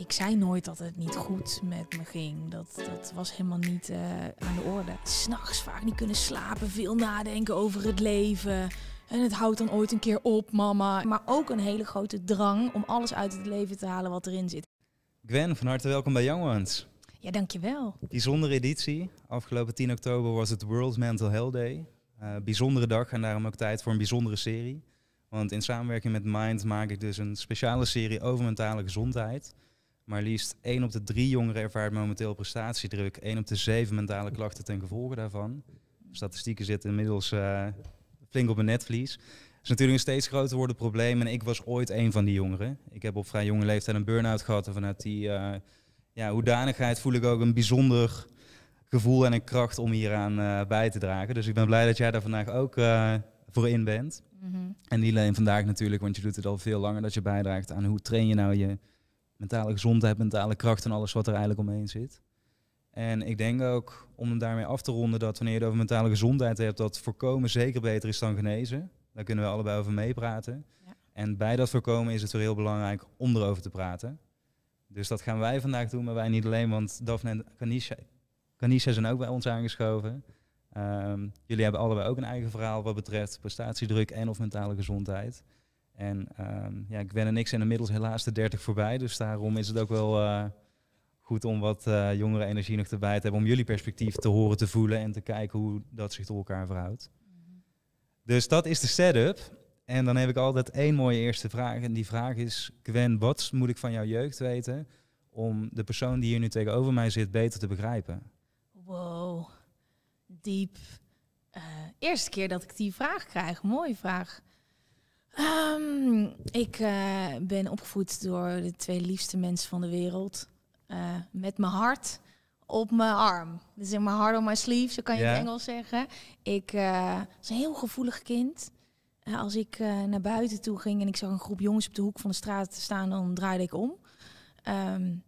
ik zei nooit dat het niet goed met me ging. Dat, dat was helemaal niet eh, aan de orde. S'nachts vaak niet kunnen slapen, veel nadenken over het leven. En het houdt dan ooit een keer op, mama. Maar ook een hele grote drang om alles uit het leven te halen wat erin zit. Gwen, van harte welkom bij Young Ones. Ja, dankjewel. Bijzondere editie. Afgelopen 10 oktober was het World Mental Health Day. Eh, bijzondere dag en daarom ook tijd voor een bijzondere serie. Want in samenwerking met Mind maak ik dus een speciale serie over mentale gezondheid. Maar liefst één op de drie jongeren ervaart momenteel prestatiedruk. één op de zeven mentale klachten ten gevolge daarvan. Statistieken zitten inmiddels eh, flink op een netvlies. Het is natuurlijk een steeds groter wordend probleem. En ik was ooit één van die jongeren. Ik heb op vrij jonge leeftijd een burn-out gehad. En vanuit die eh, ja, hoedanigheid voel ik ook een bijzonder gevoel en een kracht om hieraan uh, bij te dragen. Dus ik ben blij dat jij daar vandaag ook voor in bent. Mhm. En niet alleen vandaag natuurlijk, want je doet het al veel langer dat je bijdraagt aan hoe train je nou je mentale gezondheid, mentale kracht en alles wat er eigenlijk omheen zit. En ik denk ook, om daarmee af te ronden, dat wanneer je het over mentale gezondheid hebt, dat voorkomen zeker beter is dan genezen. Daar kunnen we allebei over meepraten. En bij dat voorkomen is het weer heel belangrijk om erover te praten. Dus dat gaan wij vandaag doen, maar wij niet alleen, want Daphne en Kanisha, Kanisha zijn ook bij ons aangeschoven. Ehm, jullie hebben allebei ook een eigen verhaal wat betreft prestatiedruk en of mentale gezondheid. En um, ja, Gwen en ik zijn inmiddels helaas de 30 voorbij. Dus daarom is het ook wel eh, goed om wat eh, jongere energie nog erbij te hebben. Om jullie perspectief te horen, te voelen en te kijken hoe dat zich tot elkaar verhoudt. Dus dat is de setup. En dan heb ik altijd één mooie eerste vraag. En die vraag is, Gwen, wat moet ik van jouw jeugd weten om de persoon die hier nu tegenover mij zit beter te begrijpen? Wow, diep. Eh, eerste keer dat ik die vraag krijg. Mooie vraag. Ehm, ik eh, ben opgevoed door de twee liefste mensen van de wereld. Eh, met mijn hart op mijn arm. Dus in mijn hart on my sleeve, zo kan je yeah. het Engels zeggen. Ik eh, was een heel gevoelig kind. als ik naar buiten toe ging en ik zag een groep jongens op de hoek van de straat staan, dan draaide ik om. Um,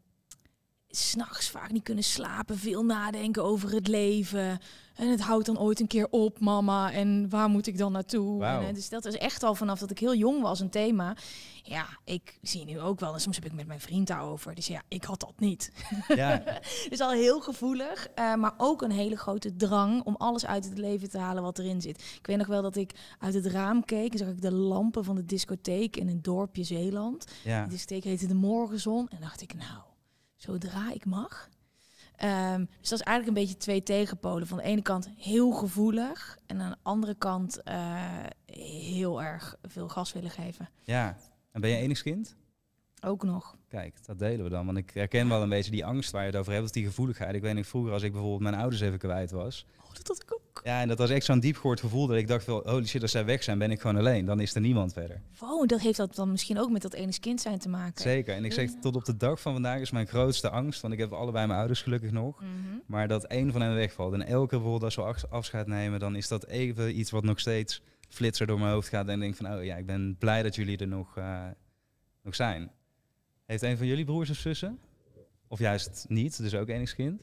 s'nachts vaak niet kunnen slapen, veel nadenken over het leven. En het houdt dan ooit een keer op, mama. En waar moet ik dan naartoe? dus dat is echt al vanaf dat ik heel jong was een thema. Ja, ik zie nu ook wel. En soms heb ik met mijn vriend daarover. Dus ja, ik had dat niet. Ja. dus al heel gevoelig. Eh, maar ook een hele grote drang om alles uit het leven te halen wat erin zit. Ik weet nog wel dat ik uit het raam keek. En zag ik de lampen van de discotheek in een dorpje Zeeland. Ja. De discotheek heette De Morgenzon. En dacht ik, nou zodra ik mag. Ehm, dus dat is eigenlijk een beetje twee tegenpolen. Van de ene kant heel gevoelig en aan de andere kant eh, heel erg veel gas willen geven. Ja, en ben je enigskind? Ook nog. Kijk, dat delen we dan. Want ik herken wel een beetje die angst waar je het over hebt, die gevoeligheid. Ik weet niet, vroeger als ik bijvoorbeeld mijn ouders even kwijt was, ook. Ja, en dat was echt zo'n diepgehoord gevoel dat ik dacht wel, holy shit, als zij weg zijn, ben ik gewoon alleen. Dan is er niemand verder. Wow, dat heeft dat dan misschien ook met dat enigskind kind zijn te maken. Zeker. En ik zeg, tot op de dag van vandaag is mijn grootste angst, want ik heb allebei mijn ouders gelukkig nog, mhm. maar dat één van hen wegvalt. En elke keer dat ze afscheid nemen, dan is dat even iets wat nog steeds flitser door mijn hoofd gaat. En denk van, oh ja, ik ben blij dat jullie er nog, eh, nog zijn. Heeft een van jullie broers of zussen? Of juist niet, dus ook enig kind?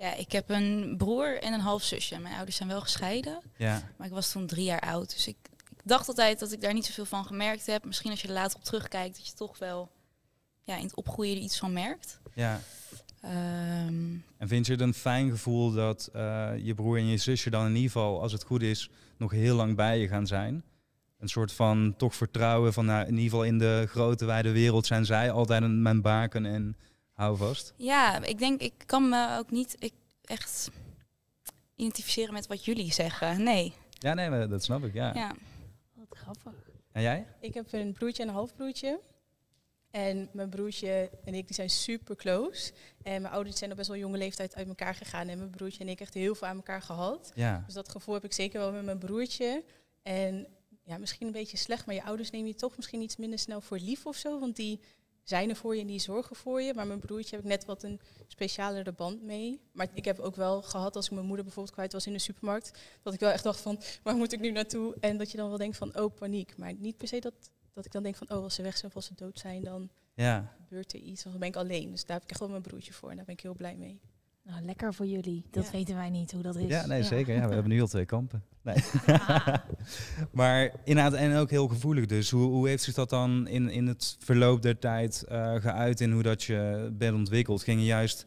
Ja, ik heb een broer en een halfzusje. Mijn ouders zijn wel gescheiden. Ja. Maar ik was toen drie jaar oud. Dus ik, dacht altijd dat ik daar niet zoveel van gemerkt heb. Misschien als je er later op terugkijkt, dat je toch wel ja, in het opgroeien er iets van merkt. Ja. Ehm, en vind je het een fijn gevoel dat eh, je broer en je zusje dan in ieder geval, als het goed is, nog heel lang bij je gaan zijn? Een soort van toch vertrouwen van nou, in ieder geval in de grote wijde wereld zijn zij altijd een, mijn baken en Hou vast. Ja, ik denk, ik kan me ook niet ik, echt identificeren met wat jullie zeggen. Nee. Ja, nee, dat snap ik, ja. ja. Wat grappig. En jij? Ik heb een broertje en een halfbroertje. En mijn broertje en ik die zijn super close. En mijn ouders zijn op best wel jonge leeftijd uit elkaar gegaan. En mijn broertje en ik echt heel veel aan elkaar gehad. Ja. Dus dat gevoel heb ik zeker wel met mijn broertje. En ja, misschien een beetje slecht, maar je ouders nemen je toch misschien iets minder snel voor lief of zo. Want die zijn er voor je en die zorgen voor je. Maar mijn broertje heb ik net wat een specialere band mee. Maar ik heb ook wel gehad, als ik mijn moeder bijvoorbeeld kwijt was in de supermarkt, dat ik wel echt dacht van, waar moet ik nu naartoe? En dat je dan wel denkt van, oh, paniek. Maar niet per se dat, dat ik dan denk van, oh, als ze weg zijn of als ze dood zijn, dan ja. gebeurt er iets. Of dan ben ik alleen. Dus daar heb ik echt wel mijn broertje voor en daar ben ik heel blij mee. Nou, lekker voor jullie. Dat weten wij niet hoe dat is. Ja, nee, zeker. Ja, we hebben nu al twee kampen. Nee. maar inderdaad, en ook heel gevoelig dus. Hoe, hoe heeft zich dat dan in, in het verloop der tijd eh, geuit in hoe dat je bent ontwikkeld? Ging je juist,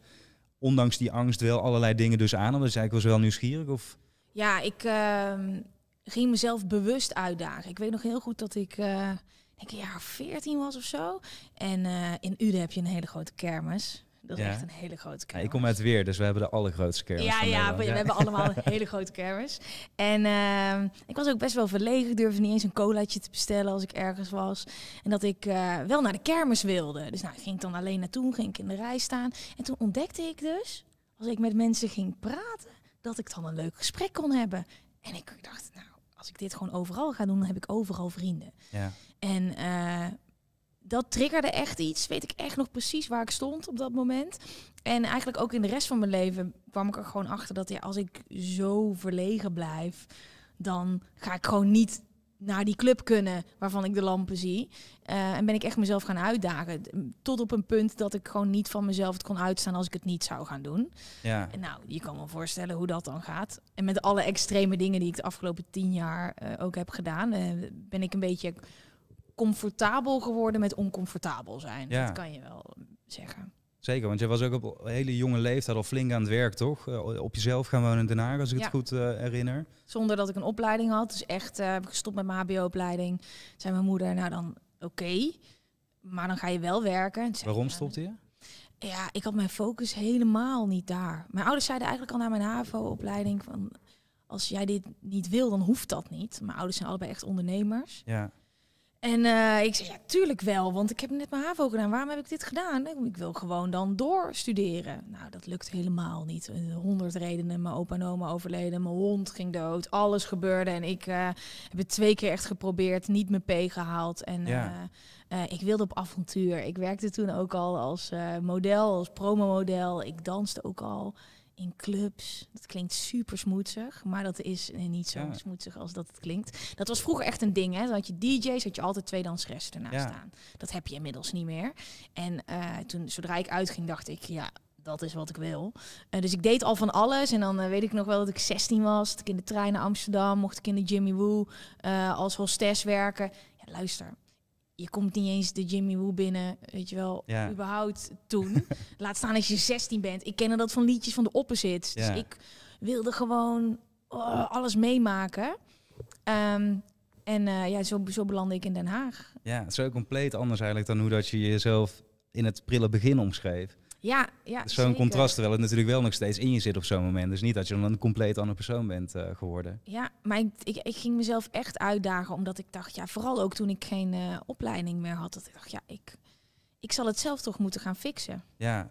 ondanks die angst, wel allerlei dingen dus aan? dan was je eigenlijk was wel nieuwsgierig? Of? Ja, ik ehm, ging mezelf bewust uitdagen. Ik weet nog heel goed dat ik... Uh, denk ik jaar 14 was of zo. En eh, in Uden heb je een hele grote kermis. Dat is echt een hele grote kermis. Ja, ik kom uit Weer, dus we hebben de allergrootste kermis. Ja, ja, we, hebben allemaal een hele grote kermis. En ehm, ik was ook best wel verlegen. Ik durfde niet eens een colaatje te bestellen als ik ergens was. En dat ik eh, wel naar de kermis wilde. Dus nou, ging ik dan alleen naartoe, ging ik in de rij staan. En toen ontdekte ik dus, als ik met mensen ging praten, dat ik dan een leuk gesprek kon hebben. En ik dacht, nou, als ik dit gewoon overal ga doen, dan heb ik overal vrienden. Ja. En uh, dat triggerde echt iets. Weet ik echt nog precies waar ik stond op dat moment. En eigenlijk ook in de rest van mijn leven kwam ik er gewoon achter dat ja, als ik zo verlegen blijf, dan ga ik gewoon niet naar die club kunnen waarvan ik de lampen zie. Eh, en ben ik echt mezelf gaan uitdagen. Tot op een punt dat ik gewoon niet van mezelf het kon uitstaan als ik het niet zou gaan doen. Ja. En nou, je kan wel voorstellen hoe dat dan gaat. En met alle extreme dingen die ik de afgelopen tien jaar eh, ook heb gedaan, eh, ben ik een beetje comfortabel geworden met oncomfortabel zijn. Ja. Dat kan je wel zeggen. Zeker, want je was ook op hele jonge leeftijd al flink aan het werk, toch? Eh, op jezelf gaan wonen in Den Haag, als ik het goed eh, herinner. Zonder dat ik een opleiding had. Dus echt, eh, heb ik gestopt met mijn hbo-opleiding. Zei mijn moeder, nou dan oké. Maar dan ga je wel werken. Zei, Waarom stopte je? Ja, ik had mijn focus helemaal niet daar. Mijn ouders zeiden eigenlijk al na mijn havo-opleiding... van als jij dit niet wil, dan hoeft dat niet. Mijn ouders zijn allebei echt ondernemers. Ja. En eh, ik zei, ja, tuurlijk wel, want ik heb net mijn HAVO gedaan. Waarom heb ik dit gedaan? Ik wil gewoon dan doorstuderen. Nou, dat lukt helemaal niet. Eh, honderd redenen. Mijn opa en oma overleden, mijn hond ging dood, alles gebeurde. En ik eh, heb het twee keer echt geprobeerd, niet mijn P gehaald. En ik wilde op avontuur. Ik werkte toen ook al als model, als promomodel. Ik danste ook al in clubs. Dat klinkt super smoetsig, maar dat is eh, niet zo ja. smoetsig als dat het klinkt. Dat was vroeger echt een ding, hè? Dan had je DJ's, had je altijd twee danseressen ernaast staan. Dat heb je inmiddels niet meer. En eh, toen, zodra ik uitging, dacht ik, ja, dat is wat ik wil. Eh, dus ik deed al van alles. En dan weet ik nog wel dat ik 16 was. ik in de trein naar Amsterdam mocht ik in de Jimmy Woo uh, als hostess werken. Ja, luister, je komt niet eens de Jimmy Woo binnen, weet je wel, ja. überhaupt toen. Laat staan als je 16 bent. Ik kende dat van liedjes van de opposite. Dus ik wilde gewoon oh, alles meemaken. Ehm, en eh, ja, zo, zo belandde ik in Den Haag. Ja, het is zo compleet anders eigenlijk dan hoe dat je jezelf in het prille begin omschreef. Ja, ja Zo'n contrast, terwijl het natuurlijk wel nog steeds in je zit op zo'n moment. Dus niet dat je dan een compleet andere persoon bent eh, geworden. Ja, maar ik, ik, ging mezelf echt uitdagen, omdat ik dacht, ja, vooral ook toen ik geen eh, opleiding meer had, dat ik dacht, ja, ik, ik zal het zelf toch moeten gaan fixen. Ja,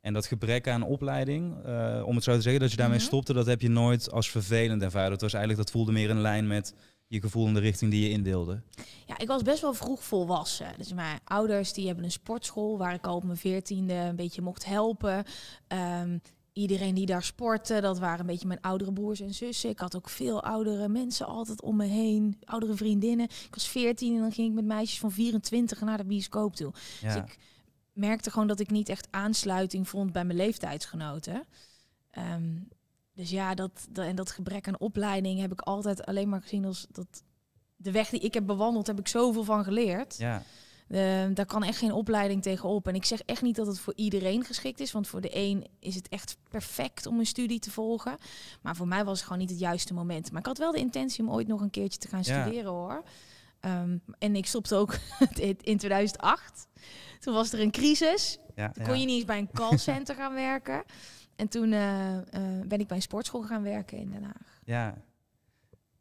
en dat gebrek aan opleiding, eh, om het zo te zeggen, dat je daarmee mhm. stopte, dat heb je nooit als vervelend ervaren. Dat was eigenlijk, dat voelde meer in lijn met je gevoel in de richting die je indeelde. Ja, ik was best wel vroeg volwassen. Dus mijn ouders die hebben een sportschool waar ik al op mijn veertiende een beetje mocht helpen. Ehm, iedereen die daar sportte, dat waren een beetje mijn oudere broers en zussen. Ik had ook veel oudere mensen altijd om me heen, oudere vriendinnen. Ik was veertien en dan ging ik met meisjes van 24 naar de bioscoop toe. Dus ja. Dus ik merkte gewoon dat ik niet echt aansluiting vond bij mijn leeftijdsgenoten. Ehm, dus ja, dat, en dat gebrek aan opleiding heb ik altijd alleen maar gezien als dat de weg die ik heb bewandeld, heb ik zoveel van geleerd. Ja. Ehm, daar kan echt geen opleiding tegenop. En ik zeg echt niet dat het voor iedereen geschikt is. Want voor de een is het echt perfect om een studie te volgen. Maar voor mij was het gewoon niet het juiste moment. Maar ik had wel de intentie om ooit nog een keertje te gaan studeren hoor. Ehm, en ik stopte ook in 2008. Toen was er een crisis. Toen kon je niet eens bij een callcenter gaan werken. En toen eh, eh, ben ik bij een sportschool gaan werken in Den Haag. Ja.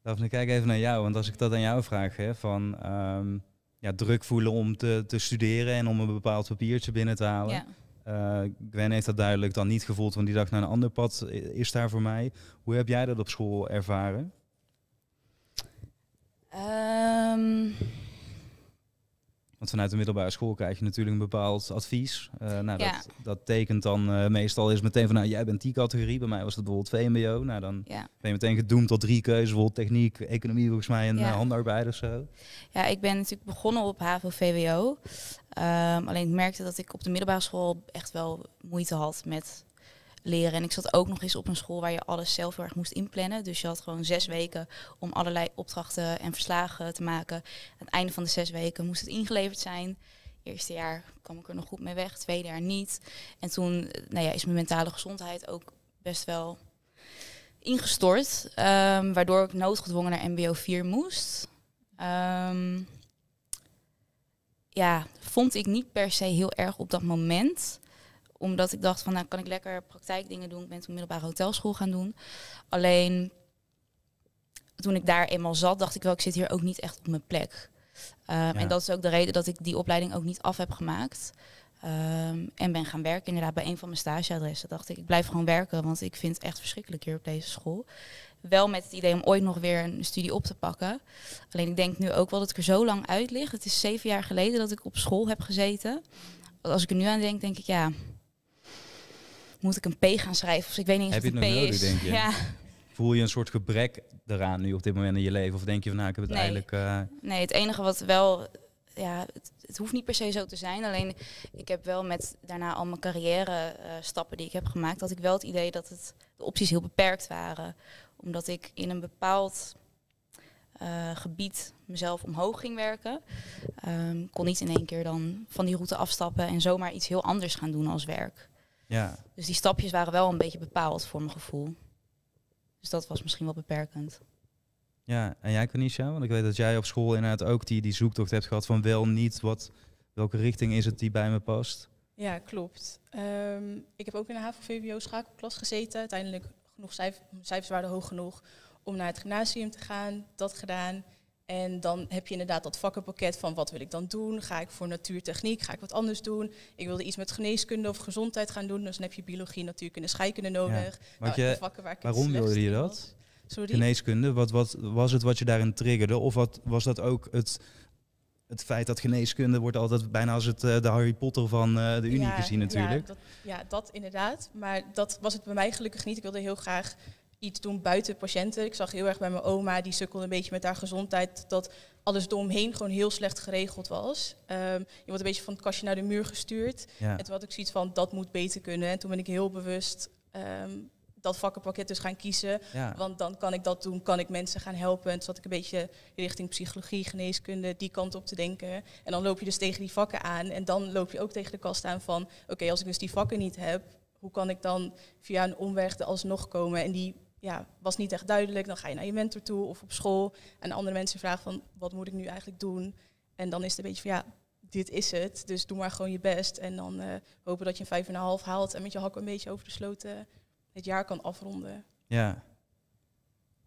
Daphne, kijk even naar jou. Want als ik dat aan jou vraag, hè, van ehm, ja, druk voelen om te, te studeren en om een bepaald papiertje binnen te halen. Eh, Gwen heeft dat duidelijk dan niet gevoeld, want die dacht naar nou, een ander pad is daar voor mij. Hoe heb jij dat op school ervaren? Ehm, vanuit de middelbare school krijg je natuurlijk een bepaald advies. Eh, nou, dat, dat, tekent dan eh, meestal is meteen van, nou, jij bent die categorie. Bij mij was dat bijvoorbeeld VMBO. Nou, dan ben je meteen gedoemd tot drie keuzes. Bijvoorbeeld techniek, economie volgens mij en ja. Eh, handarbeid of zo. Ja, ik ben natuurlijk begonnen op HAVO-VWO. Um, ehm, alleen ik merkte dat ik op de middelbare school echt wel moeite had met leren. En ik zat ook nog eens op een school waar je alles zelf heel erg moest inplannen. Dus je had gewoon zes weken om allerlei opdrachten en verslagen te maken. Aan het einde van de zes weken moest het ingeleverd zijn. Eerste jaar kwam ik er nog goed mee weg, tweede jaar niet. En toen eh, nou ja, is mijn mentale gezondheid ook best wel ingestort. Ehm, waardoor ik noodgedwongen naar MBO 4 moest. Ehm, ja, vond ik niet per se heel erg op dat moment omdat ik dacht van nou kan ik lekker praktijkdingen doen. Ik ben toen middelbare hotelschool gaan doen. Alleen toen ik daar eenmaal zat, dacht ik wel, ik zit hier ook niet echt op mijn plek. Ehm, en dat is ook de reden dat ik die opleiding ook niet af heb gemaakt. Ehm, en ben gaan werken inderdaad bij een van mijn stageadressen. Dacht ik, ik blijf gewoon werken, want ik vind het echt verschrikkelijk hier op deze school. Wel met het idee om ooit nog weer een studie op te pakken. Alleen ik denk nu ook wel dat ik er zo lang uit ligt. Het is zeven jaar geleden dat ik op school heb gezeten. Als ik er nu aan denk, denk ik ja, moet ik een P gaan schrijven? Of ik weet niet eens Heb je een P nodig, is. Denk je? Ja. Voel je een soort gebrek eraan nu op dit moment in je leven? Of denk je van nou, ik heb het eigenlijk... Eh, nee, het enige wat wel... Ja, het, hoeft niet per se zo te zijn. Alleen ik heb wel met daarna al mijn carrière eh, stappen die ik heb gemaakt... dat ik wel het idee dat het, de opties heel beperkt waren. Omdat ik in een bepaald... Eh, gebied mezelf omhoog ging werken. Ehm, kon niet in één keer dan van die route afstappen en zomaar iets heel anders gaan doen als werk. Ja. Dus die stapjes waren wel een beetje bepaald voor mijn gevoel. Dus dat was misschien wel beperkend. Ja, en jij Kanisha, want ik weet dat jij op school inderdaad ook die, die zoektocht hebt gehad van wel niet, wat, welke richting is het die bij me past? Ja, klopt. Ehm, ik heb ook in de HAVO-VWO schakelklas gezeten. Uiteindelijk genoeg cijfers waren hoog genoeg om naar het gymnasium te gaan. Dat gedaan. En dan heb je inderdaad dat vakkenpakket van wat wil ik dan doen? Ga ik voor natuurtechniek? Ga ik wat anders doen? Ik wilde iets met geneeskunde of gezondheid gaan doen. Dus dan heb je biologie, natuurkunde, scheikunde nodig. Ja, nou, je, waarom wilde je dat? Sorry? Geneeskunde, wat, wat was het wat je daarin triggerde? Of wat, was dat ook het, het feit dat geneeskunde wordt altijd bijna als het eh, de Harry Potter van eh, de Unie gezien natuurlijk? Ja dat, ja dat, inderdaad. Maar dat was het bij mij gelukkig niet. Ik wilde heel graag iets doen buiten patiënten. Ik zag heel erg bij mijn oma, die sukkelde een beetje met haar gezondheid, dat alles eromheen gewoon heel slecht geregeld was. Ehm, je wordt een beetje van het kastje naar de muur gestuurd. En toen had ik zoiets van, dat moet beter kunnen. En toen ben ik heel bewust ehm, dat vakkenpakket dus gaan kiezen. Want dan kan ik dat doen, kan ik mensen gaan helpen. En toen zat ik een beetje richting psychologie, geneeskunde, die kant op te denken. En dan loop je dus tegen die vakken aan. En dan loop je ook tegen de kast aan van, oké, als ik dus die vakken niet heb, hoe kan ik dan via een omweg er alsnog komen en die ja, was niet echt duidelijk. Dan ga je naar je mentor toe of op school. En andere mensen vragen van wat moet ik nu eigenlijk doen? En dan is het een beetje van ja, dit is het. Dus doe maar gewoon je best. En dan eh, hopen dat je een vijf en een half haalt. En met je hak een beetje over de sloten het jaar kan afronden. Ja.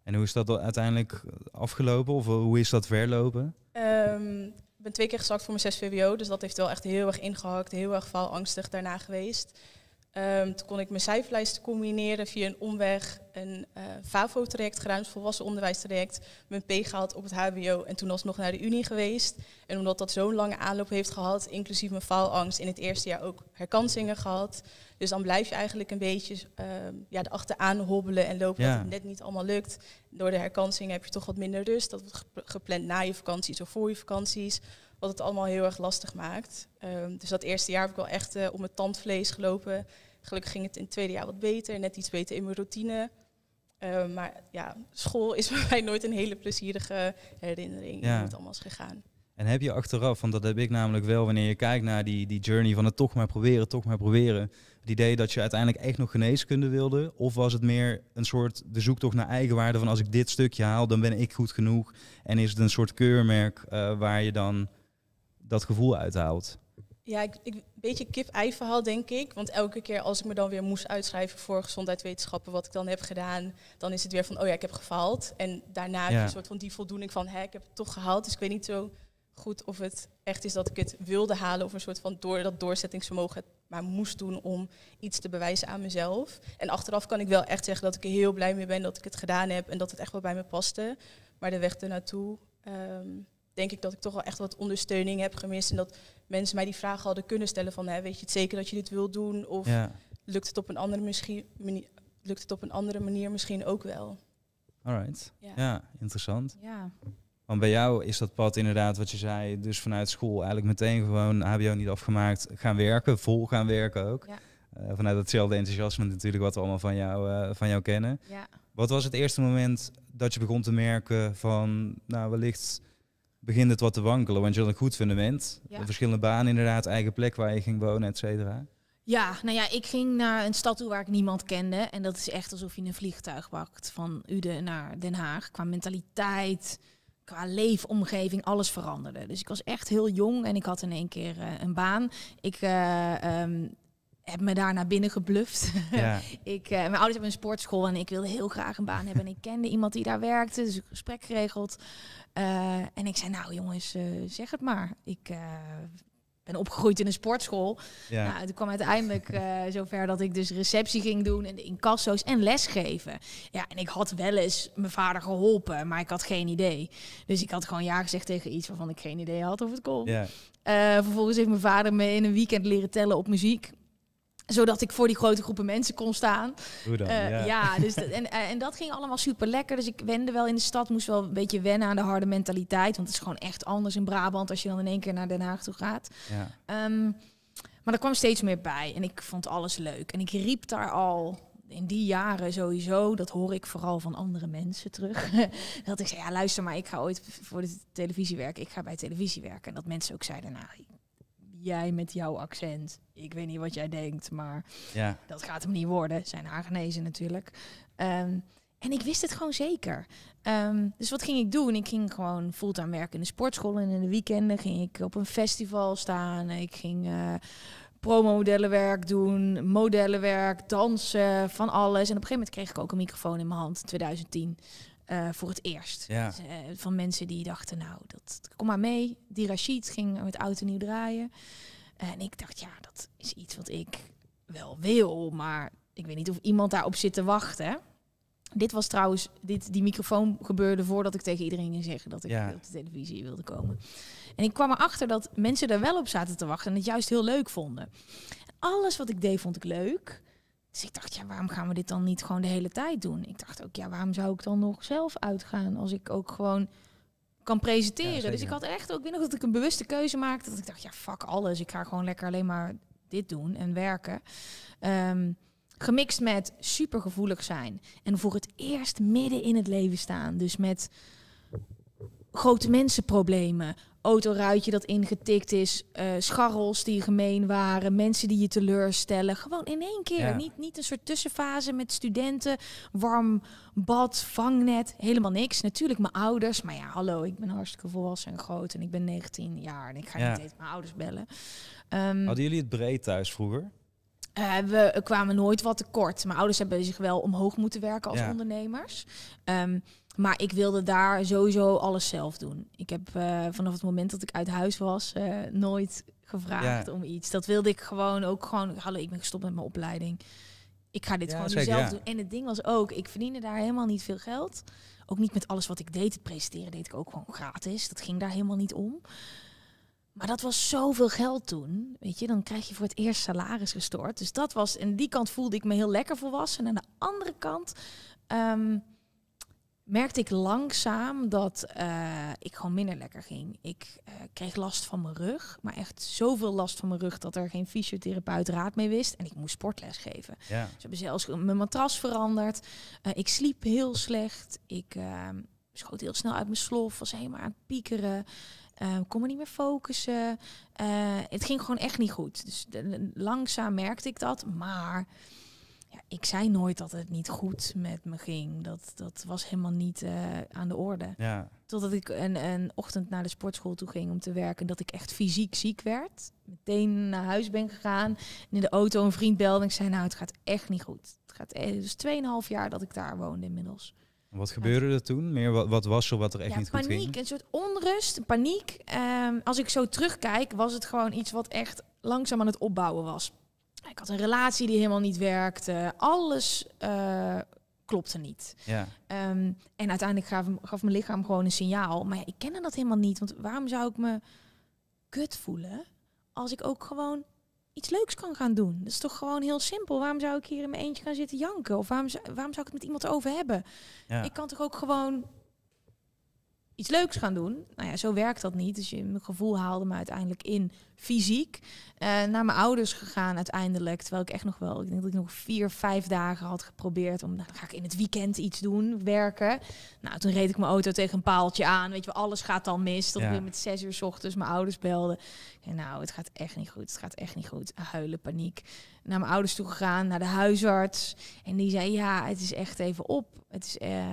En hoe is dat uiteindelijk afgelopen? Of hoe is dat verlopen? Ehm, ik ben twee keer gezakt voor mijn 6 VWO. Dus dat heeft wel echt heel erg ingehakt. Heel erg faalangstig daarna geweest. Ehm, toen kon ik mijn cijferlijsten combineren via een omweg, een uh, eh, FAVO-traject, geruimd volwassen onderwijstraject, mijn P gehaald op het HBO en toen alsnog naar de Unie geweest. En omdat dat zo'n lange aanloop heeft gehad, inclusief mijn faalangst, in het eerste jaar ook herkansingen gehad. Dus dan blijf je eigenlijk een beetje uh, ja, hobbelen en lopen dat het net niet allemaal lukt. Door de herkansingen heb je toch wat minder rust. Dat wordt gepland na je vakanties of voor je vakanties. Wat het allemaal heel erg lastig maakt. Ehm, dus dat eerste jaar heb ik wel echt uh, op mijn tandvlees gelopen. Gelukkig ging het in het tweede jaar wat beter. Net iets beter in mijn routine. Ehm, maar ja, school is bij mij nooit een hele plezierige herinnering ja. hoe het allemaal is gegaan. En heb je achteraf, want dat heb ik namelijk wel wanneer je kijkt naar die, die journey van het toch maar proberen, toch maar proberen. Het idee dat je uiteindelijk echt nog geneeskunde wilde? Of was het meer een soort de zoektocht naar eigenwaarde van als ik dit stukje haal, dan ben ik goed genoeg? En is het een soort keurmerk eh, waar je dan dat gevoel uithaalt. Ja, ik, ik, een beetje kip-ei verhaal denk ik. Want elke keer als ik me dan weer moest uitschrijven voor gezondheidswetenschappen, wat ik dan heb gedaan, dan is het weer van, oh ja, ik heb gefaald. En daarna een soort van die voldoening van, hè, ik heb het toch gehaald. Dus ik weet niet zo goed of het echt is dat ik het wilde halen of een soort van door dat doorzettingsvermogen maar moest doen om iets te bewijzen aan mezelf. En achteraf kan ik wel echt zeggen dat ik er heel blij mee ben dat ik het gedaan heb en dat het echt wel bij me paste. Maar de weg ernaartoe um, denk ik dat ik toch wel echt wat ondersteuning heb gemist. En dat mensen mij die vragen hadden kunnen stellen van, hè, weet je het zeker dat je dit wil doen? Of lukt, het op een andere misschien, manier, lukt het op een andere manier misschien ook wel? Alright, ja, ja interessant. Ja. Want bij jou is dat pad inderdaad wat je zei, dus vanuit school eigenlijk meteen gewoon HBO niet afgemaakt, gaan werken, vol gaan werken ook. Eh, vanuit hetzelfde enthousiasme natuurlijk wat we allemaal van jou, eh, van jou kennen. Ja. Wat was het eerste moment dat je begon te merken van, nou wellicht begint het wat te wankelen. Want je had een goed fundament. Ja. Verschillende banen inderdaad, eigen plek waar je ging wonen, et cetera. Ja, nou ja, ik ging naar een stad toe waar ik niemand kende. En dat is echt alsof je een vliegtuig pakt van Uden naar Den Haag. Qua mentaliteit, qua leefomgeving, alles veranderde. Dus ik was echt heel jong en ik had in één keer eh, een baan. Ik eh, ehm, heb me daar naar binnen gebluft. ik, eh, mijn ouders hebben een sportschool en ik wilde heel graag een baan hebben. En ik kende iemand die daar werkte, dus ik gesprek geregeld. Eh, en ik zei, nou jongens, eh, zeg het maar. Ik eh, ben opgegroeid in een sportschool. Ja. Nou, toen kwam uiteindelijk zover dat ik dus receptie ging doen en incasso's en lesgeven. Ja, en ik had wel eens mijn vader geholpen, maar ik had geen idee. Dus ik had gewoon ja gezegd tegen iets waarvan ik geen idee had of het kon. vervolgens heeft mijn vader me in een weekend leren tellen op muziek zodat ik voor die grote groepen mensen kon staan. Dan, eh, ja. dus en, eh, en dat ging allemaal super lekker. Dus ik wende wel in de stad, moest wel een beetje wennen aan de harde mentaliteit. Want het is gewoon echt anders in Brabant als je dan in één keer naar Den Haag toe gaat. Ja. Ehm, maar er kwam steeds meer bij en ik vond alles leuk. En ik riep daar al in die jaren sowieso, dat hoor ik vooral van andere mensen terug. dat ik zei, ja luister maar, ik ga ooit voor de televisie werken. Ik ga bij televisie werken. En dat mensen ook zeiden, nou, jij met jouw accent. Ik weet niet wat jij denkt, maar ja. dat gaat hem niet worden. Zijn genezen natuurlijk. Ehm, en ik wist het gewoon zeker. Ehm, dus wat ging ik doen? Ik ging gewoon fulltime werken in de sportschool. En in de weekenden ging ik op een festival staan. Ik ging uh, eh, modellenwerk doen, modellenwerk, dansen, van alles. En op een gegeven moment kreeg ik ook een microfoon in mijn hand, 2010. Eh, voor het eerst. Ja. Dus, eh, van mensen die dachten, nou, dat, kom maar mee. Die Rashid ging met auto nieuw draaien. En ik dacht, ja, dat is iets wat ik wel wil, maar ik weet niet of iemand daarop zit te wachten. Dit was trouwens, dit, die microfoon gebeurde voordat ik tegen iedereen ging zeggen dat ik ja. op de televisie wilde komen. En ik kwam erachter dat mensen daar wel op zaten te wachten en het juist heel leuk vonden. alles wat ik deed vond ik leuk. Dus ik dacht, ja, waarom gaan we dit dan niet gewoon de hele tijd doen? Ik dacht ook, ja, waarom zou ik dan nog zelf uitgaan als ik ook gewoon kan presenteren? dus ik had echt ook, binnen dat ik een bewuste keuze maakte. Dat ik dacht, ja, fuck alles. Ik ga gewoon lekker alleen maar dit doen en werken. Ehm, gemixt met supergevoelig zijn. En voor het eerst midden in het leven staan. Dus met grote mensenproblemen, autoruitje dat ingetikt is, eh, scharrels die gemeen waren, mensen die je teleurstellen. Gewoon in één keer. Niet, niet een soort tussenfase met studenten, warm bad, vangnet, helemaal niks. Natuurlijk mijn ouders, maar ja, hallo, ik ben hartstikke volwassen en groot en ik ben 19 jaar en ik ga niet eens mijn ouders bellen. Ehm, Hadden jullie het breed thuis vroeger? Eh, we kwamen nooit wat tekort. Mijn ouders hebben zich wel omhoog moeten werken als ondernemers. Ehm, maar ik wilde daar sowieso alles zelf doen. Ik heb eh, vanaf het moment dat ik uit huis was eh, nooit gevraagd om iets. Dat wilde ik gewoon ook gewoon. Hallo, ik ben gestopt met mijn opleiding. Ik ga dit gewoon zelf doen. En het ding was ook, ik verdiende daar helemaal niet veel geld. Ook niet met alles wat ik deed. Het presenteren deed ik ook gewoon gratis. Dat ging daar helemaal niet om. Maar dat was zoveel geld toen. Weet je, dan krijg je voor het eerst salaris gestort. Dus dat was. En die kant voelde ik me heel lekker volwassen. En aan de andere kant. Ehm, merkte ik langzaam dat eh, ik gewoon minder lekker ging. Ik eh, kreeg last van mijn rug, maar echt zoveel last van mijn rug dat er geen fysiotherapeut raad mee wist. En ik moest sportles geven. Ze hebben zelfs mijn matras veranderd. Eh, ik sliep heel slecht. Ik ehm, schoot heel snel uit mijn slof, was helemaal aan het piekeren. kon me niet meer focussen. het ging gewoon echt niet goed. Dus langzaam merkte ik dat. Maar ik zei nooit dat het niet goed met me ging. Dat, dat was helemaal niet eh, aan de orde. Ja. Totdat ik een, een ochtend naar de sportschool toe ging om te werken. Dat ik echt fysiek ziek werd. Meteen naar huis ben gegaan. in de auto een vriend belde. En ik zei, nou, het gaat echt niet goed. Het gaat dus 2,5 jaar dat ik daar woonde inmiddels. Wat gebeurde er toen? Meer wat, wat was er wat er echt niet goed ging? Paniek, een soort onrust, paniek. Ehm, als ik zo terugkijk, was het gewoon iets wat echt langzaam aan het opbouwen was ik had een relatie die helemaal niet werkte. Alles eh, klopte niet. Ja. Ehm, en uiteindelijk gaf, mijn lichaam gewoon een signaal. Maar ja, ik kende dat helemaal niet. Want waarom zou ik me kut voelen als ik ook gewoon iets leuks kan gaan doen? Dat is toch gewoon heel simpel. Waarom zou ik hier in mijn eentje gaan zitten janken? Of waarom, waarom zou ik het met iemand over hebben? Ik kan toch ook gewoon iets leuks gaan doen. Nou ja, zo werkt dat niet. Dus je, mijn gevoel haalde me uiteindelijk in fysiek. Eh, naar mijn ouders gegaan uiteindelijk. Terwijl ik echt nog wel, ik denk dat ik nog vier, vijf dagen had geprobeerd. Om, nou, ga ik in het weekend iets doen, werken. Nou, toen reed ik mijn auto tegen een paaltje aan. Weet je, alles gaat dan mis. Tot weer met zes uur s ochtends mijn ouders belden. En nou, het gaat echt niet goed. Het gaat echt niet goed. Huilen, paniek. Naar mijn ouders toe gegaan, naar de huisarts. En die zei, ja, het is echt even op. Het is... Eh,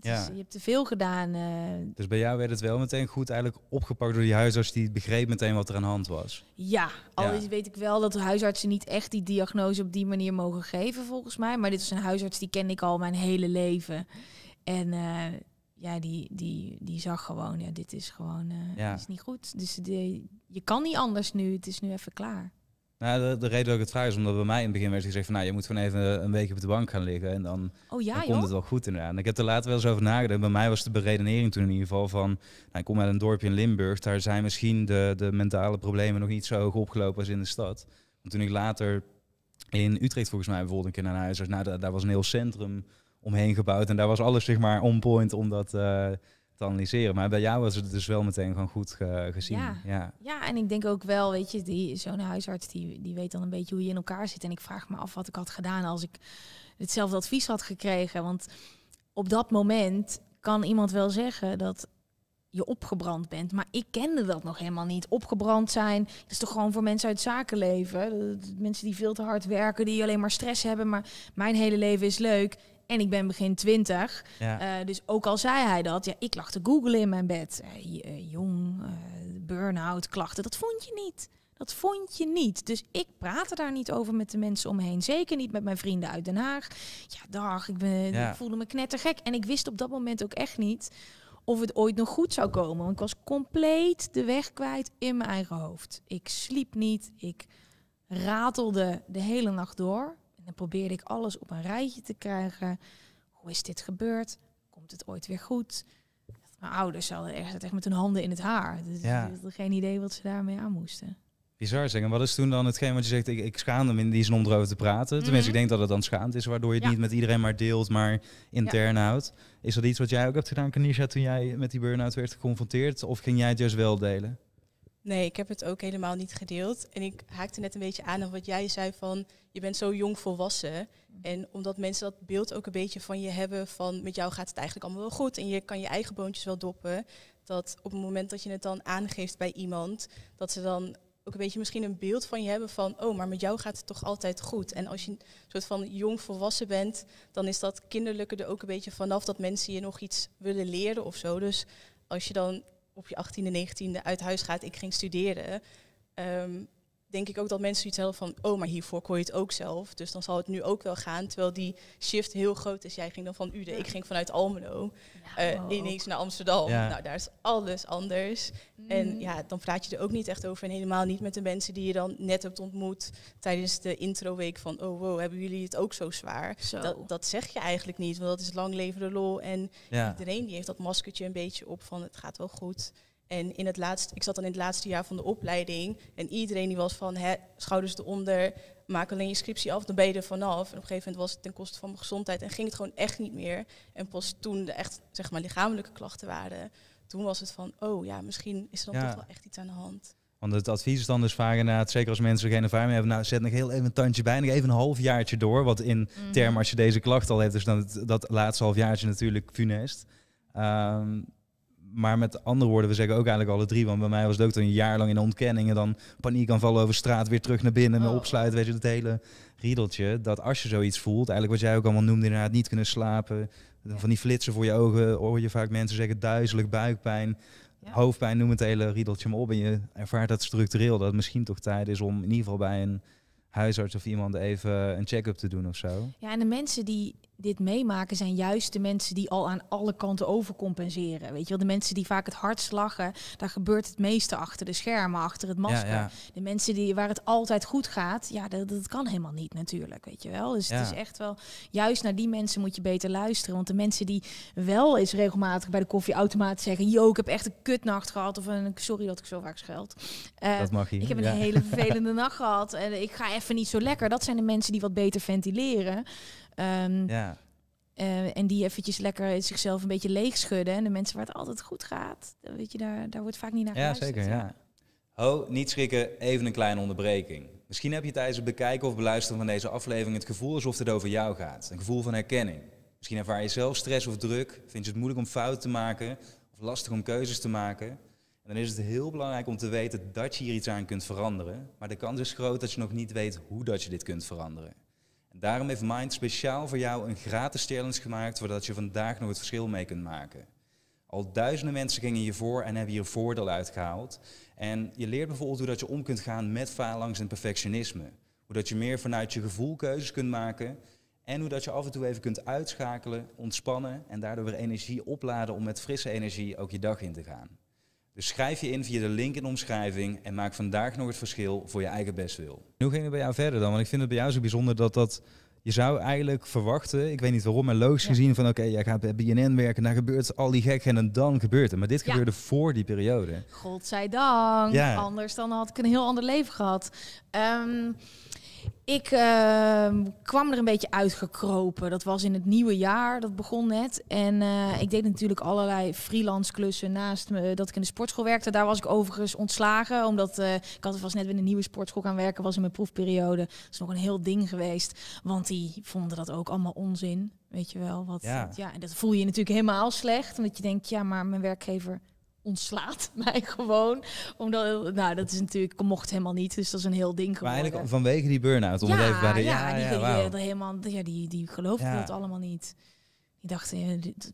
ja. je hebt te veel gedaan. Eh. Dus bij jou werd het wel meteen goed eigenlijk opgepakt door die huisarts die begreep meteen wat er aan de hand was. Ja, al ja. weet ik wel dat huisartsen niet echt die diagnose op die manier mogen geven volgens mij. Maar dit is een huisarts die kende ik al mijn hele leven. En eh, ja, die, die, die zag gewoon, ja, dit is gewoon eh, is niet goed. Dus de je kan niet anders nu, het is nu even klaar. Nou, de, reden dat ik het vraag is omdat bij mij in het begin werd gezegd van... nou, je moet van even een week op de bank gaan liggen en dan, oh, ja, dan komt het wel goed inderdaad. ik heb er later wel eens over nagedacht. Bij mij was de beredenering toen in ieder geval van... Nou, ik kom uit een dorpje in Limburg, daar zijn misschien de, de mentale problemen nog niet zo hoog opgelopen als in de stad. Want toen ik later in Utrecht volgens mij bijvoorbeeld een keer naar huis was... nou, daar, was een heel centrum omheen gebouwd en daar was alles zeg maar on point omdat. Eh, te analyseren. Maar bij jou was het dus wel meteen gewoon goed gezien. Ja. ja. en ik denk ook wel, weet je, die, zo'n huisarts die, die weet dan een beetje hoe je in elkaar zit. En ik vraag me af wat ik had gedaan als ik hetzelfde advies had gekregen. Want op dat moment kan iemand wel zeggen dat je opgebrand bent. Maar ik kende dat nog helemaal niet. Opgebrand zijn, dat is toch gewoon voor mensen uit zakenleven. Mensen die veel te hard werken, die alleen maar stress hebben. Maar mijn hele leven is leuk. En ik ben begin twintig. Eh, dus ook al zei hij dat, ja, ik lag te googlen in mijn bed. Eh, eh, jong, uh, burn-out, klachten, dat vond je niet. Dat vond je niet. Dus ik praatte daar niet over met de mensen omheen. Zeker niet met mijn vrienden uit Den Haag. Ja, dag, ik, ben, ja. ik voelde me knettergek. En ik wist op dat moment ook echt niet of het ooit nog goed zou komen. Want ik was compleet de weg kwijt in mijn eigen hoofd. Ik sliep niet. Ik ratelde de hele nacht door. En probeerde ik alles op een rijtje te krijgen. Hoe is dit gebeurd? Komt het ooit weer goed? Mijn ouders hadden echt, met hun handen in het haar. Dus ja. hadden geen idee wat ze daarmee aan moesten. Bizar zeg. wat is toen dan hetgeen wat je zegt, ik, ik schaamde me in die zin om erover te praten. Tenminste, mhm. ik denk dat het dan schaamd is, waardoor je het niet met iedereen maar deelt, maar intern houdt. Is dat iets wat jij ook hebt gedaan, Kanisha, toen jij met die burn-out werd geconfronteerd? Of ging jij het juist wel delen? Nee, ik heb het ook helemaal niet gedeeld. En ik haakte net een beetje aan op wat jij zei van je bent zo jong volwassen. Mhm. En omdat mensen dat beeld ook een beetje van je hebben van met jou gaat het eigenlijk allemaal wel goed en je kan je eigen boontjes wel doppen. Dat op het moment dat je het dan aangeeft bij iemand, dat ze dan ook een beetje misschien een beeld van je hebben van oh, maar met jou gaat het toch altijd goed. En als je een soort van jong volwassen bent, dan is dat kinderlijke er ook een beetje vanaf dat mensen je nog iets willen leren of zo. Dus als je dan op je 18e, 19e uit huis gaat. Ik ging studeren. Um, denk ik ook dat mensen iets hebben van, oh, maar hiervoor kon je het ook zelf. Dus dan zal het nu ook wel gaan. Terwijl die shift heel groot is. Jij ging dan van Uden, ik ging vanuit Almelo ja, eh, ineens naar Amsterdam. Nou, daar is alles anders. En mm. ja, dan praat je er ook niet echt over. En helemaal niet met de mensen die je dan net hebt ontmoet tijdens de introweek van, oh wow, hebben jullie het ook zo zwaar? Zo. Dat, zeg je eigenlijk niet, want dat is lang leven lol. En iedereen die heeft dat maskertje een beetje op van, het gaat wel goed. En in het laatst, ik zat dan in het laatste jaar van de opleiding. En iedereen die was van hè, schouders eronder, maak alleen je scriptie af, dan ben je er vanaf. En op een gegeven moment was het ten koste van mijn gezondheid en ging het gewoon echt niet meer. En pas toen de echt, zeg maar, lichamelijke klachten waren, toen was het van, oh ja, misschien is er dan toch wel echt iets aan de hand. Want het advies is dan dus vaak inderdaad, zeker als mensen geen ervaring hebben, nou zet nog heel even een tandje bij, nog even een halfjaartje door. Wat in mm termen als je deze klacht al hebt, dus dan dat laatste halfjaartje natuurlijk funest. Um, maar met andere woorden, we zeggen ook eigenlijk alle drie. Want bij mij was het ook een jaar lang in ontkenningen. Dan paniek aanvallen over straat, weer terug naar binnen. En oh. opsluiten, weet je, dat hele riedeltje. Dat als je zoiets voelt, eigenlijk wat jij ook allemaal noemde inderdaad, niet kunnen slapen. Ja. Van die flitsen voor je ogen oor je vaak mensen zeggen duizelig, buikpijn. Hoofdpijn, noem het hele riedeltje maar op. En je ervaart dat structureel, dat het misschien toch tijd is om in ieder geval bij een huisarts of iemand even een check-up te doen of zo. Ja, en de mensen die dit meemaken zijn juist de mensen die al aan alle kanten overcompenseren. Weet je wel, de mensen die vaak het hardst lachen, daar gebeurt het meeste achter de schermen, achter het masker. De mensen die, waar het altijd goed gaat, ja, dat, dat kan helemaal niet natuurlijk, weet je wel. Dus het is echt wel, juist naar die mensen moet je beter luisteren. Want de mensen die wel eens regelmatig bij de koffieautomaat zeggen, yo, ik heb echt een kutnacht gehad, of een, sorry dat ik zo vaak scheld. Eh, dat mag je. Ik heb een hele vervelende nacht gehad en ik ga even niet zo lekker. Dat zijn de mensen die wat beter ventileren. Ehm, ja. Eh, en die eventjes lekker zichzelf een beetje leeg schudden. En de mensen waar het altijd goed gaat, weet je, daar, daar wordt vaak niet naar geluisterd. Ja, zeker. Ja. niet schrikken, even een kleine onderbreking. Misschien heb je tijdens het bekijken of beluisteren van deze aflevering het gevoel alsof het over jou gaat. Een gevoel van herkenning. Misschien ervaar je zelf stress of druk, vind je het moeilijk om fouten te maken of lastig om keuzes te maken. En dan is het heel belangrijk om te weten dat je hier iets aan kunt veranderen. Maar de kans is groot dat je nog niet weet hoe dat je dit kunt veranderen. Daarom heeft Mind speciaal voor jou een gratis challenge gemaakt, zodat je vandaag nog het verschil mee kunt maken. Al duizenden mensen gingen hiervoor en hebben hier voordeel uitgehaald. En je leert bijvoorbeeld hoe dat je om kunt gaan met faalangst en perfectionisme. Hoe dat je meer vanuit je gevoel keuzes kunt maken. En hoe dat je af en toe even kunt uitschakelen, ontspannen en daardoor weer energie opladen om met frisse energie ook je dag in te gaan. Dus schrijf je in via de link in de omschrijving en maak vandaag nog het verschil voor je eigen bestwil. Hoe gingen we bij jou verder dan? Want ik vind het bij jou zo bijzonder dat dat... Je zou eigenlijk verwachten, ik weet niet waarom, maar logisch gezien van oké, jij gaat bij BNN werken, daar gebeurt al die gek en dan gebeurt het. Maar dit gebeurde voor die periode. Godzijdank, ja. anders dan had ik een heel ander leven gehad. Ehm, ik ehm, kwam er een beetje uitgekropen. Dat was in het nieuwe jaar, dat begon net. En eh, ik deed natuurlijk allerlei freelance klussen naast me, eh, dat ik in de sportschool werkte. Daar was ik overigens ontslagen, omdat eh, ik had vast net weer een nieuwe sportschool gaan werken. was in mijn proefperiode. Dat is nog een heel ding geweest, want die vonden dat ook allemaal onzin. Weet je wel, wat, ja. en dat voel je, je natuurlijk helemaal slecht, omdat je denkt, ja, maar mijn werkgever ontslaat mij gewoon. Omdat, nou, dat is natuurlijk, mocht helemaal niet. Dus dat is een heel ding geworden. Maar eigenlijk vanwege die burn-out. Om ja, de, ja, ja, die, ja, die, helemaal, ja, die, die geloofde dat allemaal niet. Die dacht,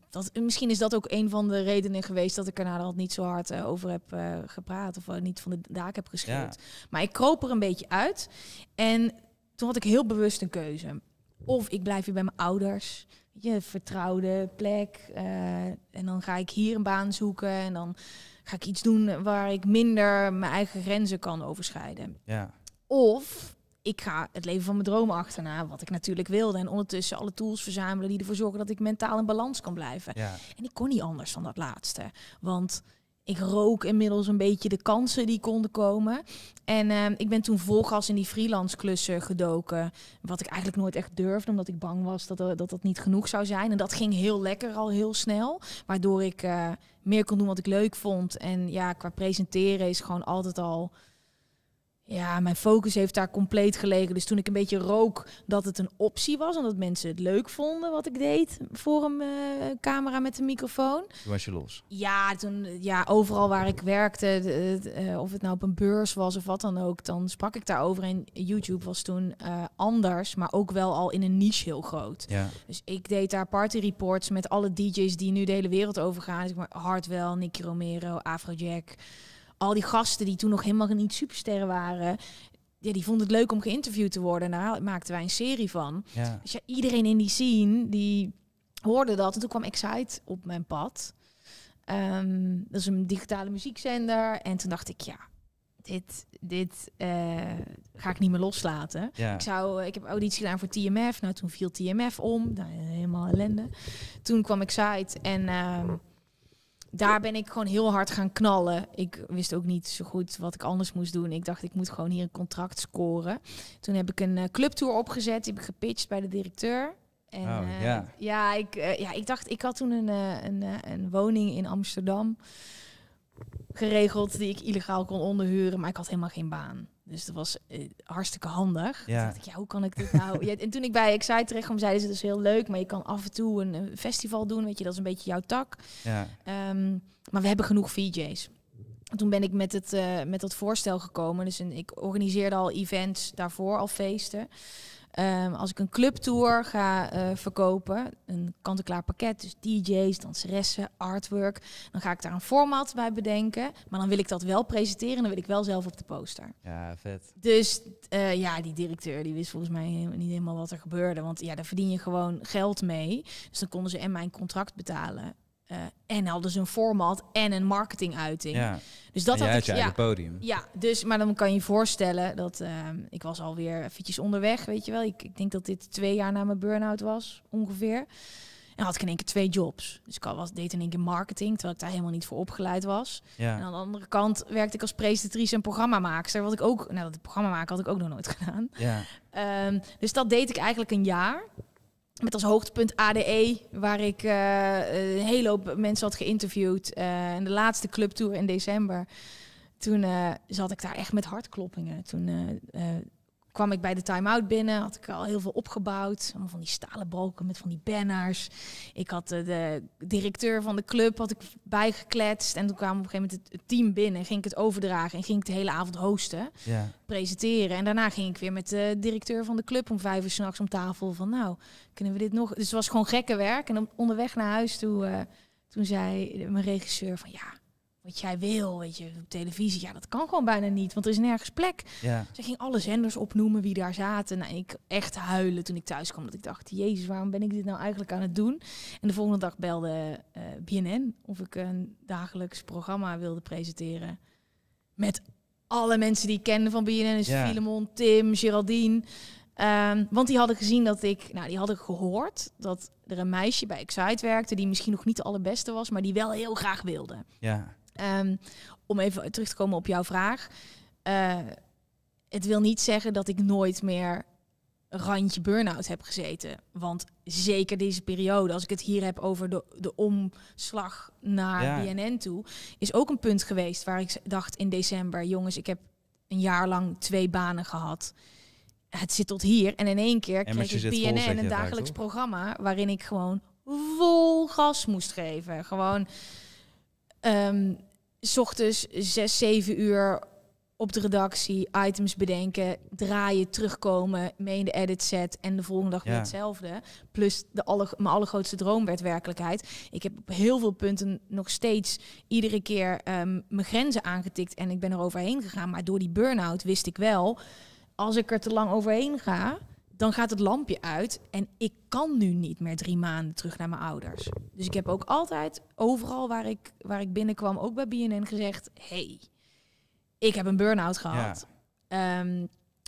dat, misschien is dat ook een van de redenen geweest dat ik er nou al niet zo hard eh, over heb eh, gepraat. Of eh, niet van de daak heb geschreeuwd. Maar ik kroop er een beetje uit. En toen had ik heel bewust een keuze. Of ik blijf hier bij mijn ouders je vertrouwde plek. Eh, en dan ga ik hier een baan zoeken. En dan ga ik iets doen waar ik minder mijn eigen grenzen kan overschrijden. Ja. Of ik ga het leven van mijn droom achterna, wat ik natuurlijk wilde. En ondertussen alle tools verzamelen die ervoor zorgen dat ik mentaal in balans kan blijven. Ja. En ik kon niet anders dan dat laatste. Want ik rook inmiddels een beetje de kansen die konden komen. En ehm, ik ben toen volgas in die freelance klussen gedoken. Wat ik eigenlijk nooit echt durfde, omdat ik bang was dat, eh, dat dat, niet genoeg zou zijn. En dat ging heel lekker al heel snel. Waardoor ik eh, meer kon doen wat ik leuk vond. En ja, qua presenteren is gewoon altijd al ja, mijn focus heeft daar compleet gelegen. Dus toen ik een beetje rook dat het een optie was omdat mensen het leuk vonden wat ik deed voor een eh, camera met een microfoon. Toen was je los? Ja, toen, ja overal waar ik werkte, eh, of het nou op een beurs was of wat dan ook, dan sprak ik daarover. En YouTube was toen eh, anders, maar ook wel al in een niche heel groot. Dus ik deed daar party reports met alle DJ's die nu de hele wereld overgaan. Dus maar Hardwell, Nicky Romero, Afrojack al die gasten die toen nog helemaal niet supersterren waren, ja, die vonden het leuk om geïnterviewd te worden. Daar maakten wij een serie van. Ja. Dus iedereen in die scene die hoorde dat. En toen kwam Excite op mijn pad. Um, dat is een digitale muziekzender. En toen dacht ik, ja, dit, dit eh, ga ik niet meer loslaten. Ja. Ik, zou, eh, ik heb auditie gedaan voor TMF. Nou, toen viel TMF om. Nou, helemaal ellende. Toen kwam Excite en... Ehm, daar ben ik gewoon heel hard gaan knallen. Ik wist ook niet zo goed wat ik anders moest doen. Ik dacht, ik moet gewoon hier een contract scoren. Toen heb ik een eh, clubtour opgezet. Die heb ik gepitcht bij de directeur. En, oh, eh, ja, ik, eh, ja, ik dacht, ik had toen een, een, een woning in Amsterdam geregeld die ik illegaal kon onderhuren, maar ik had helemaal geen baan. Dus dat was eh, hartstikke handig. Ja. Toen dacht ik, ja, hoe kan ik dit nou? en toen ik bij terecht kwam, zeiden ze, dat is heel leuk, maar je kan af en toe een, festival doen, weet je, dat is een beetje jouw tak. Ja. Ehm, maar we hebben genoeg VJ's. toen ben ik met, het, eh, met dat voorstel gekomen. Dus en ik organiseerde al events daarvoor, al feesten. Ehm, als ik een clubtour ga eh, verkopen, een kant-en-klaar pakket, dus DJ's, danseressen, artwork, dan ga ik daar een format bij bedenken. Maar dan wil ik dat wel presenteren en dan wil ik wel zelf op de poster. Ja, vet. Dus eh, ja, die directeur die wist volgens mij niet helemaal wat er gebeurde. Want ja, daar verdien je gewoon geld mee. Dus dan konden ze en mijn contract betalen. Eh, en hadden ze een format en een marketinguiting. Ja. Dus dat had ik. Ja, podium. Ja, dus, maar dan kan je je voorstellen dat ehm, ik was alweer eventjes onderweg, weet je wel. Ik, ik denk dat dit twee jaar na mijn burn-out was, ongeveer. En had ik in één keer twee jobs. Dus ik was, deed in één keer marketing, terwijl ik daar helemaal niet voor opgeleid was. Ja. En aan de andere kant werkte ik als presentatrice en programmamaakster. Wat ik ook, nou dat programma maken had ik ook nog nooit gedaan. Ja. Ehm, dus dat deed ik eigenlijk een jaar met als hoogtepunt ADE, waar ik uh, een hele hoop mensen had geïnterviewd. en eh, de laatste clubtour in december. Toen eh, zat ik daar echt met hartkloppingen. Toen kwam ik bij de time-out binnen. Had ik al heel veel opgebouwd. Allemaal van die stalen balken met van die banners. Ik had eh, de directeur van de club had ik bijgekletst. En toen kwam op een gegeven moment het, team binnen. Ging ik het overdragen en ging ik de hele avond hosten. Ja. Presenteren. En daarna ging ik weer met de directeur van de club om vijf uur s'nachts om tafel. Van nou, kunnen we dit nog... Dus het was gewoon gekke werk. En onderweg naar huis toe, eh, toen zei mijn regisseur van ja wat jij wil, weet je, op televisie. Ja, dat kan gewoon bijna niet, want er is nergens plek. Ja. Ze ging alle zenders opnoemen wie daar zaten. Nou, ik echt huilen toen ik thuis kwam, dat ik dacht, jezus, waarom ben ik dit nou eigenlijk aan het doen? En de volgende dag belde eh, BNN of ik een dagelijks programma wilde presenteren met alle mensen die ik kende van BNN, dus Filemon, Tim, Geraldine. Ehm, want die hadden gezien dat ik, nou, die hadden gehoord dat er een meisje bij Excite werkte die misschien nog niet de allerbeste was, maar die wel heel graag wilde. Ja. Ehm, om even terug te komen op jouw vraag. Eh, het wil niet zeggen dat ik nooit meer randje burn-out heb gezeten. Want zeker deze periode, als ik het hier heb over de, de omslag naar ja. BNN toe, is ook een punt geweest waar ik dacht in december, jongens, ik heb een jaar lang twee banen gehad. Het zit tot hier. En in één keer kreeg ik BNN een dagelijks programma waarin ik gewoon vol gas moest geven. Gewoon ehm, S ochtends 6, 7 uur op de redactie, items bedenken, draaien, terugkomen, mee in de edit set en de volgende dag weer hetzelfde. Plus de alle, mijn allergrootste droom werd werkelijkheid. Ik heb op heel veel punten nog steeds iedere keer ehm, mijn grenzen aangetikt en ik ben er overheen gegaan. Maar door die burn-out wist ik wel, als ik er te lang overheen ga, dan gaat het lampje uit en ik kan nu niet meer drie maanden terug naar mijn ouders. Dus ik heb ook altijd, overal waar ik, waar ik binnenkwam, ook bij BNN gezegd... hey, ik heb een burn-out gehad. Ehm,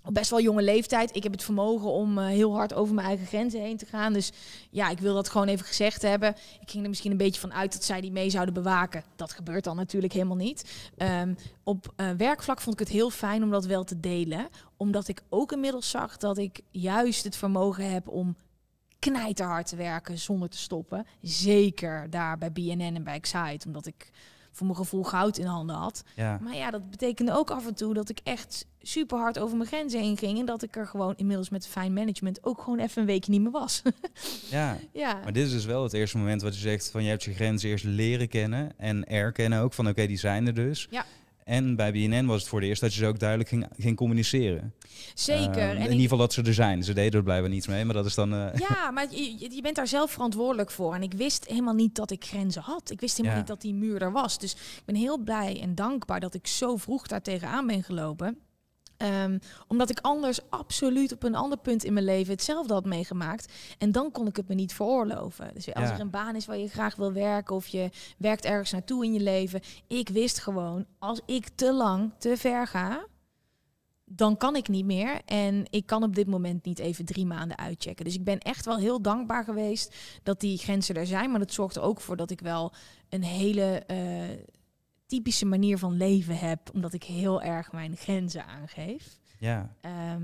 op best wel jonge leeftijd. Ik heb het vermogen om eh, heel hard over mijn eigen grenzen heen te gaan. Dus ja, ik wil dat gewoon even gezegd hebben. Ik ging er misschien een beetje van uit dat zij die mee zouden bewaken. Dat gebeurt dan natuurlijk helemaal niet. Ehm, op eh, werkvlak vond ik het heel fijn om dat wel te delen. Omdat ik ook inmiddels zag dat ik juist het vermogen heb om knijterhard te werken zonder te stoppen. Zeker daar bij BNN en bij Excite. Omdat ik voor mijn gevoel goud in handen had. Maar ja, dat betekende ook af en toe dat ik echt super hard over mijn grenzen heen ging. En dat ik er gewoon inmiddels met fijn management ook gewoon even een weekje niet meer was. ja. ja, maar dit is dus wel het eerste moment wat je zegt van je hebt je grenzen eerst leren kennen en erkennen ook van oké, die zijn er dus. Ja. En bij BNN was het voor de eerst dat je ze ook duidelijk ging, ging communiceren. Zeker. Ehm, in ieder geval dat ze er zijn. Ze deden er blijven niets mee, maar dat is dan... Eh, ja, maar je, bent daar zelf verantwoordelijk voor. En ik wist helemaal niet dat ik grenzen had. Ik wist helemaal niet dat die muur er was. Dus ik ben heel blij en dankbaar dat ik zo vroeg daar tegenaan ben gelopen. Ehm, omdat ik anders absoluut op een ander punt in mijn leven hetzelfde had meegemaakt. En dan kon ik het me niet veroorloven. Dus als er een baan is waar je graag wil werken of je werkt ergens naartoe in je leven. Ik wist gewoon, als ik te lang te ver ga, dan kan ik niet meer. En ik kan op dit moment niet even drie maanden uitchecken. Dus ik ben echt wel heel dankbaar geweest dat die grenzen er zijn. Maar dat zorgt ook voor dat ik wel een hele eh, typische manier van leven heb, omdat ik heel erg mijn grenzen aangeef. Ja. Ehm,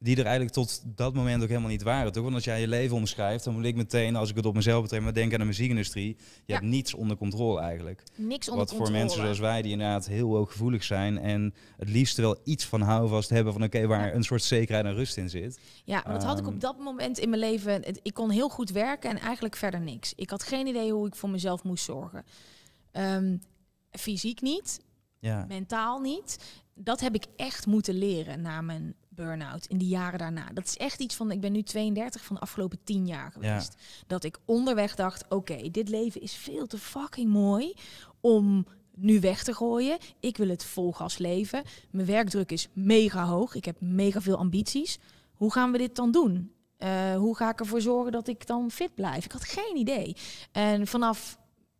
die er eigenlijk tot dat moment ook helemaal niet waren, toch? Want als jij je leven omschrijft, dan moet ik meteen, als ik het op mezelf betrek, maar denk aan de muziekindustrie. Je hebt niets onder controle eigenlijk. Niks onder Wat voor mensen zoals wij, die inderdaad heel gevoelig zijn en het liefst wel iets van houvast hebben van oké, waar een soort zekerheid en rust in zit. Ja, maar dat had ik op ehm. dat moment in mijn leven. Ik kon heel goed werken en eigenlijk verder niks. Ik had geen idee hoe ik voor mezelf moest zorgen. Ehm, fysiek niet, ja. mentaal niet. Dat heb ik echt moeten leren na mijn burn-out in die jaren daarna. Dat is echt iets van, ik ben nu 32 van de afgelopen 10 jaar geweest. Dat ik onderweg dacht, oké, dit leven is veel te fucking mooi om nu weg te gooien. Ik wil het vol gas leven. Mijn werkdruk is mega hoog. Ik heb mega veel ambities. Hoe gaan we dit dan doen? Eh, hoe ga ik ervoor zorgen dat ik dan fit blijf? Ik had geen idee. En vanaf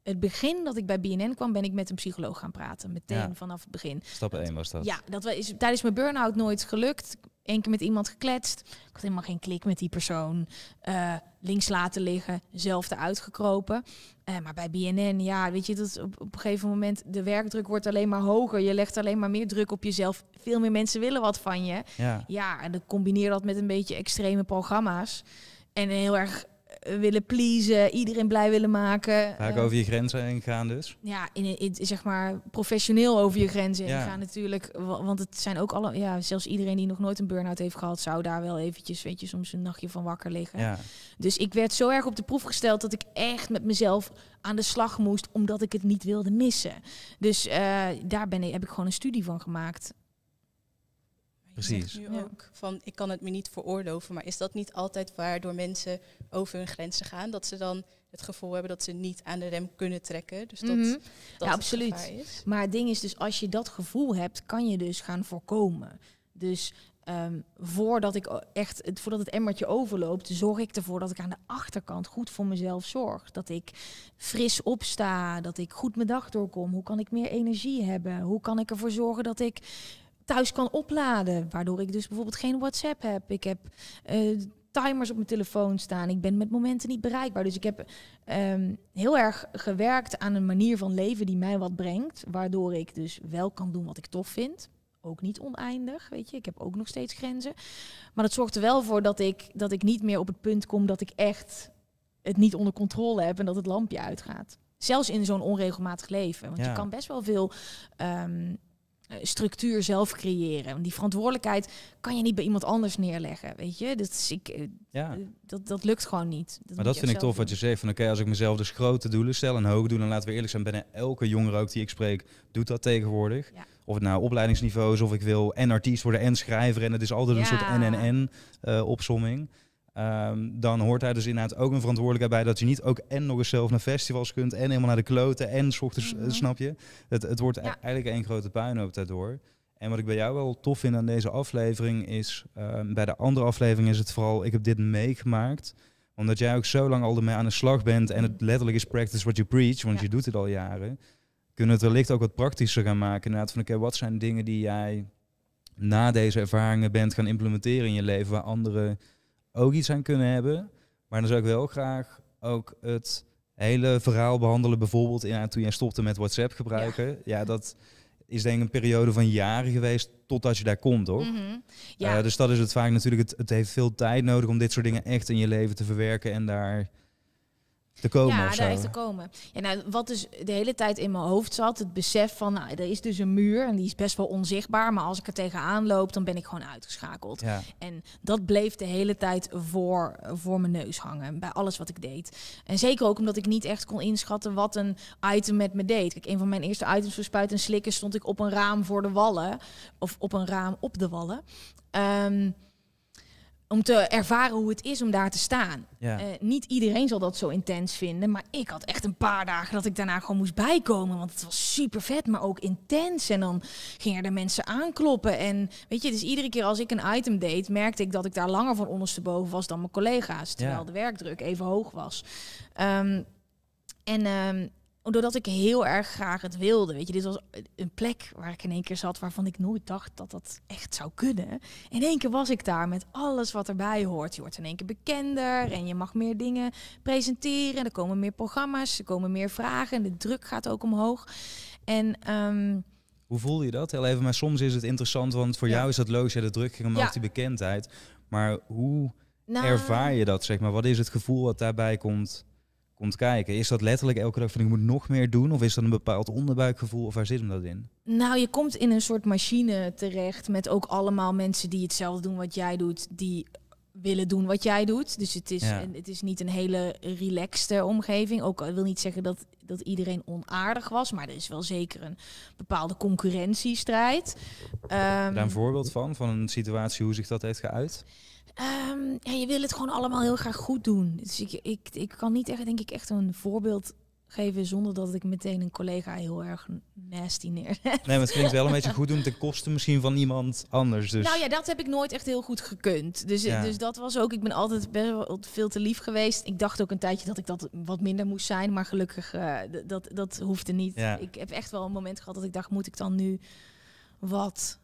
het begin dat ik bij BNN kwam, ben ik met een psycholoog gaan praten. Meteen vanaf het begin. Stap 1 was dat. Ja, dat is tijdens mijn burn-out nooit gelukt. Eén keer met iemand gekletst. Ik had helemaal geen klik met die persoon. Eh, links laten liggen, zelfde uitgekropen. Eh, maar bij BNN, ja, weet je, dat op, een gegeven moment de werkdruk wordt alleen maar hoger. Je legt alleen maar meer druk op jezelf. Veel meer mensen willen wat van je. Ja, ja en dan combineer dat met een beetje extreme programma's. En heel erg willen pleasen, iedereen blij willen maken. Vaak ik eh, over je grenzen heen gaan dus? Ja, in, zeg maar professioneel over je grenzen heen gaan natuurlijk. Want het zijn ook alle, ja, zelfs iedereen die nog nooit een burn-out heeft gehad, zou daar wel eventjes, weet je, soms een nachtje van wakker liggen. Ja. Dus ik werd zo erg op de proef gesteld dat ik echt met mezelf aan de slag moest, omdat ik het niet wilde missen. Dus eh, daar ben ik, heb ik gewoon een studie van gemaakt. Precies. Nu ook van ik kan het me niet veroorloven, maar is dat niet altijd waardoor mensen over hun grenzen gaan? Dat ze dan het gevoel hebben dat ze niet aan de rem kunnen trekken. Dus dat, mm -hmm. ja, absoluut. Is. Maar het ding is dus, als je dat gevoel hebt, kan je dus gaan voorkomen. Dus ehm, voordat ik echt, voordat het emmertje overloopt, zorg ik ervoor dat ik aan de achterkant goed voor mezelf zorg. Dat ik fris opsta, dat ik goed mijn dag doorkom. Hoe kan ik meer energie hebben? Hoe kan ik ervoor zorgen dat ik thuis kan opladen. Waardoor ik dus bijvoorbeeld geen WhatsApp heb. Ik heb eh, timers op mijn telefoon staan. Ik ben met momenten niet bereikbaar. Dus ik heb ehm, heel erg gewerkt aan een manier van leven die mij wat brengt. Waardoor ik dus wel kan doen wat ik tof vind. Ook niet oneindig, weet je. Ik heb ook nog steeds grenzen. Maar dat zorgt er wel voor dat ik, dat ik niet meer op het punt kom dat ik echt het niet onder controle heb en dat het lampje uitgaat. Zelfs in zo'n onregelmatig leven. Want je kan best wel veel ehm, eh, structuur zelf creëren. Want die verantwoordelijkheid kan je niet bij iemand anders neerleggen, weet je. Dat is ik, eh, ja. Eh, dat, dat lukt gewoon niet. maar dat vind ik tof wat je zegt van oké, als ik mezelf dus grote doelen stel en hoog doelen, en laten we eerlijk zijn, bijna elke jongere ook die ik spreek doet dat tegenwoordig. Of het nou opleidingsniveau is, of ik wil en artiest worden en schrijver en het is altijd een soort NNN opsomming. Ehm, dan hoort daar dus inderdaad ook een verantwoordelijkheid bij dat je niet ook en nog eens zelf naar festivals kunt en helemaal naar de kloten en s eh, mhm. snap je? Het, het wordt e- eigenlijk één grote puinhoop daardoor. En wat ik bij jou wel tof vind aan deze aflevering is, ehm, bij de andere aflevering is het vooral, ik heb dit meegemaakt, omdat jij ook zo lang al ermee aan de slag bent en het letterlijk is practice what you preach, want je doet het al jaren, kunnen we het wellicht ook wat praktischer gaan maken. Inderdaad, van oké, okay, wat zijn dingen die jij na deze ervaringen bent gaan implementeren in je leven waar anderen ook iets aan kunnen hebben. Maar dan zou ik wel graag ook het hele verhaal behandelen. Bijvoorbeeld in, aan toen jij stopte met WhatsApp gebruiken. Ja. dat is denk ik een periode van jaren geweest totdat je daar komt, toch? Mhm. Eh, ja. dus dat is het vaak natuurlijk. Het, het heeft veel tijd nodig om dit soort dingen echt in je leven te verwerken en daar te komen. Ja, daar heeft te komen. Ja, nou, wat dus de hele tijd in mijn hoofd zat, het besef van, nou, er is dus een muur en die is best wel onzichtbaar, maar als ik er tegenaan loop, dan ben ik gewoon uitgeschakeld. En dat bleef de hele tijd voor, voor mijn neus hangen, bij alles wat ik deed. En zeker ook omdat ik niet echt kon inschatten wat een item met me deed. Kijk, een van mijn eerste items voor Spuit en Slikken stond ik op een raam voor de wallen, of op een raam op de wallen. Ehm, om te ervaren hoe het is om daar te staan. Eh, niet iedereen zal dat zo intens vinden, maar ik had echt een paar dagen dat ik daarna gewoon moest bijkomen, want het was super vet, maar ook intens. En dan gingen er mensen aankloppen en weet je, dus iedere keer als ik een item deed, merkte ik dat ik daar langer van ondersteboven was dan mijn collega's, terwijl de werkdruk even hoog was. Ehm, en ehm, Doordat ik heel erg graag het wilde. Weet je, dit was een plek waar ik in één keer zat waarvan ik nooit dacht dat dat echt zou kunnen. In één keer was ik daar met alles wat erbij hoort. Je wordt in één keer bekender en je mag meer dingen presenteren. Er komen meer programma's, er komen meer vragen en de druk gaat ook omhoog. En. Ehm, hoe voel je dat? Heel even, maar soms is het interessant, want voor jou is dat logisch. de druk gemaakt, ja. die bekendheid. Maar hoe nou. ervaar je dat, zeg maar? Wat is het gevoel wat daarbij komt? komt kijken. Is dat letterlijk elke dag van ik moet nog meer doen? Of is dat een bepaald onderbuikgevoel? Of waar zit hem dat in? Nou, je komt in een soort machine terecht met ook allemaal mensen die hetzelfde doen wat jij doet. Die willen doen wat jij doet. Dus het is, ja. het is niet een hele relaxte omgeving. Ook wil niet zeggen dat, dat iedereen onaardig was, maar er is wel zeker een bepaalde concurrentiestrijd. daar een ehm, voorbeeld van, van een situatie hoe zich dat heeft geuit? Ehm, ja, je wil het gewoon allemaal heel graag goed doen. Dus ik, ik, ik kan niet echt, denk ik, echt een voorbeeld geven zonder dat ik meteen een collega heel erg nasty neerzet. Nee, maar het klinkt wel een beetje goed doen ten koste misschien van iemand anders. Dus. Nou ja, dat heb ik nooit echt heel goed gekund. Dus, dus dat was ook, ik ben altijd best wel veel te lief geweest. Ik dacht ook een tijdje dat ik dat wat minder moest zijn, maar gelukkig, uh, dat, dat hoefde niet. Ik heb echt wel een moment gehad dat ik dacht, moet ik dan nu wat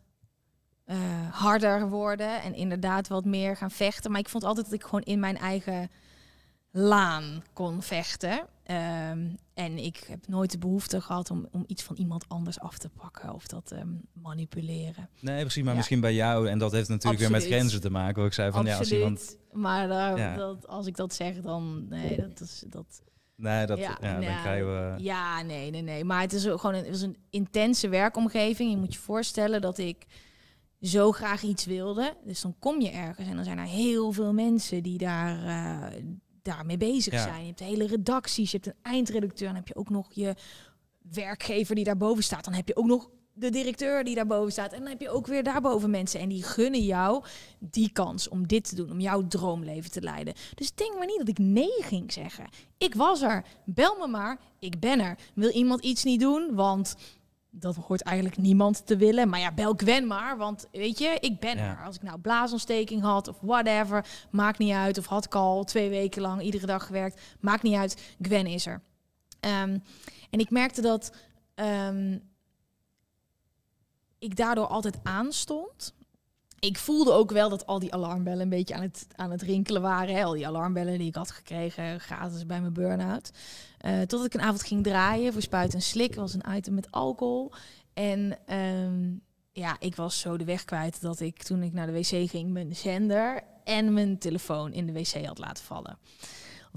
eh, harder worden en inderdaad wat meer gaan vechten. Maar ik vond altijd dat ik gewoon in mijn eigen laan kon vechten. Ehm, en ik heb nooit de behoefte gehad om, om iets van iemand anders af te pakken of dat ehm, manipuleren. Nee, misschien, Maar misschien bij jou. En dat heeft natuurlijk weer met grenzen te maken. ook ik zei van ja, als iemand. Maar eh, dat, als ik dat zeg, dan. Nee, dat is. Dat, Nee, dat, ja, ja dan nou, krijgen we... Ja, nee, nee, nee. Maar het is gewoon een, het is een intense werkomgeving. Je moet je voorstellen dat ik zo graag iets wilde. Dus dan kom je ergens en dan zijn er heel veel mensen die daar, eh, daarmee bezig zijn. Je hebt hele redacties, je hebt een eindredacteur, dan heb je ook nog je werkgever die daarboven staat. Dan heb je ook nog de directeur die daarboven staat. En dan heb je ook weer daarboven mensen. En die gunnen jou die kans om dit te doen, om jouw droomleven te leiden. Dus denk maar niet dat ik nee ging zeggen. Ik was er. Bel me maar. Ik ben er. Wil iemand iets niet doen? Want dat hoort eigenlijk niemand te willen. Maar ja, bel Gwen maar, want weet je, ik ben er. Als ik nou blaasontsteking had of whatever, maakt niet uit. Of had ik al twee weken lang iedere dag gewerkt, maakt niet uit. Gwen is er. Ehm, en ik merkte dat ehm, ik daardoor altijd aanstond. Ik voelde ook wel dat al die alarmbellen een beetje aan het, aan het rinkelen waren. Hè? Al die alarmbellen die ik had gekregen, gratis bij mijn burn-out. Eh, tot ik een avond ging draaien voor Spuit en Slik. was een item met alcohol. En ehm, ja, ik was zo de weg kwijt dat ik toen ik naar de wc ging... mijn zender en mijn telefoon in de wc had laten vallen.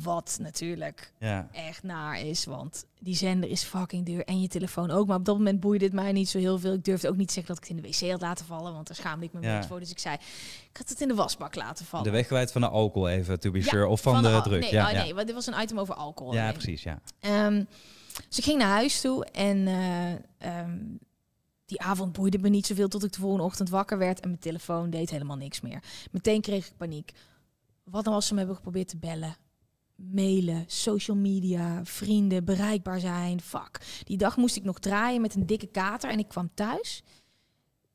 Wat natuurlijk echt naar is, want die zender is fucking duur en je telefoon ook. Maar op dat moment boeide het mij niet zo heel veel. Ik durfde ook niet zeggen dat ik het in de wc had laten vallen, want daar schaamde ik me ja. voor. Dus ik zei, ik had het in de wasbak laten vallen. De kwijt van de alcohol even, to be sure. Of van, de, de druk. Nee, ja, oh, nee, want dit was een item over alcohol. Ja, precies, ja. Um, dus ik ging naar huis toe en eh, ehm, die avond boeide me niet zoveel tot ik de volgende ochtend wakker werd en mijn telefoon deed helemaal niks meer. Meteen kreeg ik paniek. Wat dan nou als ze me hebben geprobeerd te bellen? mailen, social media, vrienden, bereikbaar zijn. Fuck. Die dag moest ik nog draaien met een dikke kater en ik kwam thuis.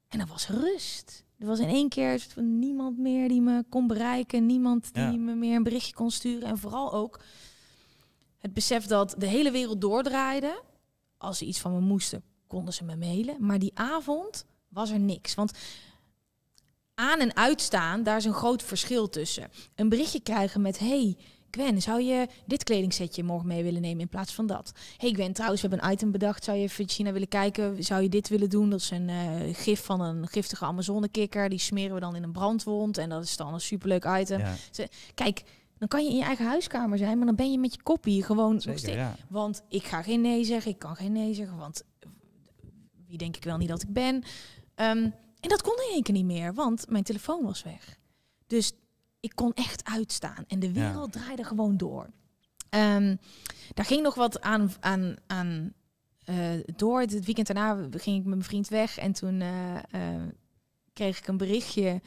En er was rust. Er was in één keer niemand meer die me kon bereiken. Niemand die me meer een berichtje kon sturen. En vooral ook het besef dat de hele wereld doordraaide. Als ze iets van me moesten, konden ze me mailen. Maar die avond was er niks. Want aan en uitstaan, daar is een groot verschil tussen. Een berichtje krijgen met... hey, Gwen, zou je dit kledingsetje morgen mee willen nemen in plaats van dat? hey Gwen, trouwens, we hebben een item bedacht. Zou je even China willen kijken? Zou je dit willen doen? Dat is een eh, gif van een giftige Amazonekikker. Die smeren we dan in een brandwond. En dat is dan een superleuk item. kijk, dan kan je in je eigen huiskamer zijn, maar dan ben je met je kopie gewoon Want ik ga geen nee zeggen, ik kan geen nee zeggen, want wie denk ik wel niet dat ik ben. Ehm, en dat kon in één keer niet meer, want mijn telefoon was weg. Dus ik kon echt uitstaan. En de wereld draaide gewoon door. Ehm, daar ging nog wat aan, aan, aan eh, door. Het weekend daarna ging ik met mijn vriend weg. En toen eh, eh, kreeg ik een berichtje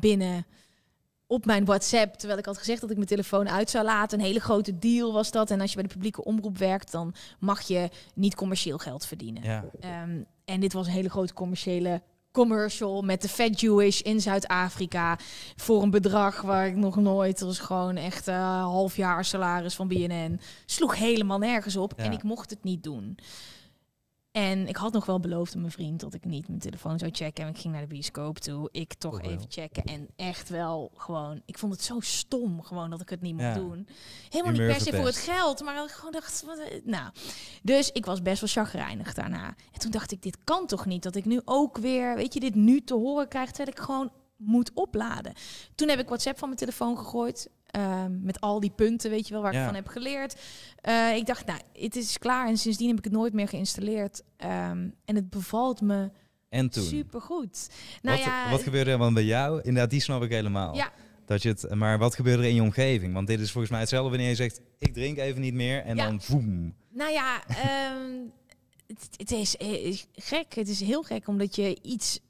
binnen op mijn WhatsApp. Terwijl ik had gezegd dat ik mijn telefoon uit zou laten. Een hele grote deal was dat. En als je bij de publieke omroep werkt, dan mag je niet commercieel geld verdienen. Ehm, en dit was een hele grote commerciële commercial met de Fat Jewish in Zuid-Afrika voor een bedrag waar ik nog nooit, dat was gewoon echt een eh, half jaar salaris van BNN, sloeg helemaal nergens op en ik mocht het niet doen. En ik had nog wel beloofd aan mijn vriend dat ik niet mijn telefoon zou checken. En ik ging naar de bioscoop toe. Ik toch oh, even checken. En echt wel gewoon... Ik vond het zo stom gewoon dat ik het niet mocht doen. Helemaal niet per se voor het geld. Maar ik gewoon dacht... Eh, nou. Dus ik was best wel chagrijnig daarna. En toen dacht ik, dit kan toch niet? Dat ik nu ook weer, weet je, dit nu te horen krijg. Terwijl ik gewoon moet opladen. Toen heb ik WhatsApp van mijn telefoon gegooid. Ehm, met al die punten, weet je wel, waar ik van heb geleerd. Eh, ik dacht, nou, het is klaar. En sindsdien heb ik het nooit meer geïnstalleerd. Ehm, en het bevalt me en toen? supergoed. Nou wat, ja, wat gebeurde er dan bij jou? Inderdaad, die snap ik helemaal. Ja. Dat je het, maar wat gebeurde er in je omgeving? Want dit is volgens mij hetzelfde wanneer je zegt, ik drink even niet meer. En dan voem. Nou ja, ehm, het, is, is eh, gek. Het is heel gek, omdat je iets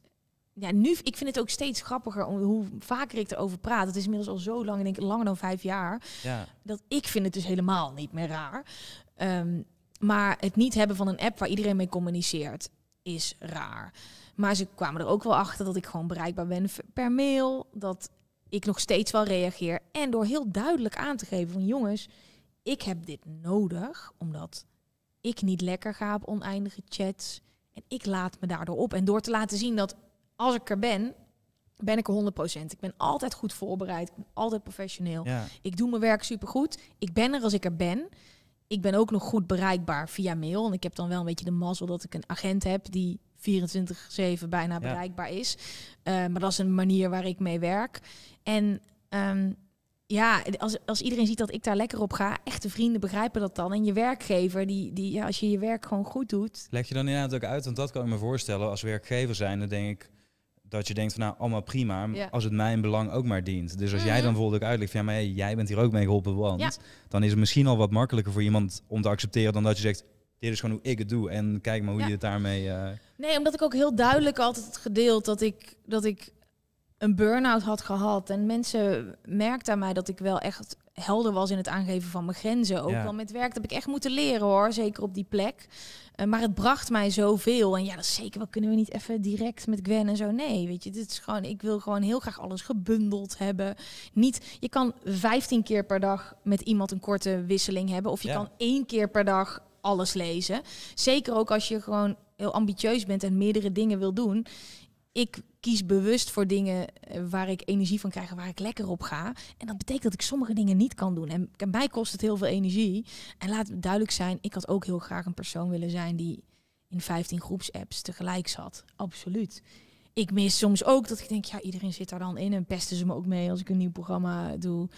ja, nu, ik vind het ook steeds grappiger om, hoe vaker ik erover praat. Het is inmiddels al zo lang, ik denk langer dan vijf jaar. Ja. Dat ik vind het dus helemaal niet meer raar. Um, maar het niet hebben van een app waar iedereen mee communiceert is raar. Maar ze kwamen er ook wel achter dat ik gewoon bereikbaar ben per mail. Dat ik nog steeds wel reageer. En door heel duidelijk aan te geven van jongens, ik heb dit nodig. Omdat ik niet lekker ga op oneindige chats. En ik laat me daardoor op. En door te laten zien dat als ik er ben, ben ik er 100%. Ik ben altijd goed voorbereid. Ik ben altijd professioneel. Ik doe mijn werk supergoed. Ik ben er als ik er ben. Ik ben ook nog goed bereikbaar via mail. En ik heb dan wel een beetje de mazzel dat ik een agent heb die 24-7 bijna bereikbaar is. Eh, maar dat is een manier waar ik mee werk. En ehm, ja, als, als iedereen ziet dat ik daar lekker op ga, echte vrienden begrijpen dat dan. En je werkgever, die, die, als je je werk gewoon goed doet. Leg je dan inderdaad ook uit, want dat kan ik me voorstellen. Als werkgever zijn, dan denk ik, dat je denkt van nou, allemaal prima, als het mijn belang ook maar dient. Dus als jij mhm. dan bijvoorbeeld ook uitlegt van ja, maar hey, jij bent hier ook mee geholpen, want dan is het misschien al wat makkelijker voor iemand om te accepteren dan dat je zegt, dit is gewoon hoe ik het doe en kijk maar hoe je het daarmee... Uh... Nee, omdat ik ook heel duidelijk altijd gedeeld dat ik, dat ik een burn-out had gehad en mensen merkten aan mij dat ik wel echt helder was in het aangeven van mijn grenzen. Ook ja. wel met werk. Dat heb ik echt moeten leren hoor, zeker op die plek. Eh, maar het bracht mij zoveel. En ja, dat is zeker wel kunnen we niet even direct met Gwen en zo. Nee, weet je, dit is gewoon, ik wil gewoon heel graag alles gebundeld hebben. Niet, je kan 15 keer per dag met iemand een korte wisseling hebben. Of je kan één keer per dag alles lezen. Zeker ook als je gewoon heel ambitieus bent en meerdere dingen wil doen. Ik kies bewust voor dingen eh, waar ik energie van krijg en waar ik lekker op ga. En dat betekent dat ik sommige dingen niet kan doen. En, bij mij kost het heel veel energie. En laat het duidelijk zijn, ik had ook heel graag een persoon willen zijn die in 15 groepsapps tegelijk zat. Absoluut. Ik mis soms ook dat ik denk, ja, iedereen zit daar dan in en pesten ze me ook mee als ik een nieuw programma doe.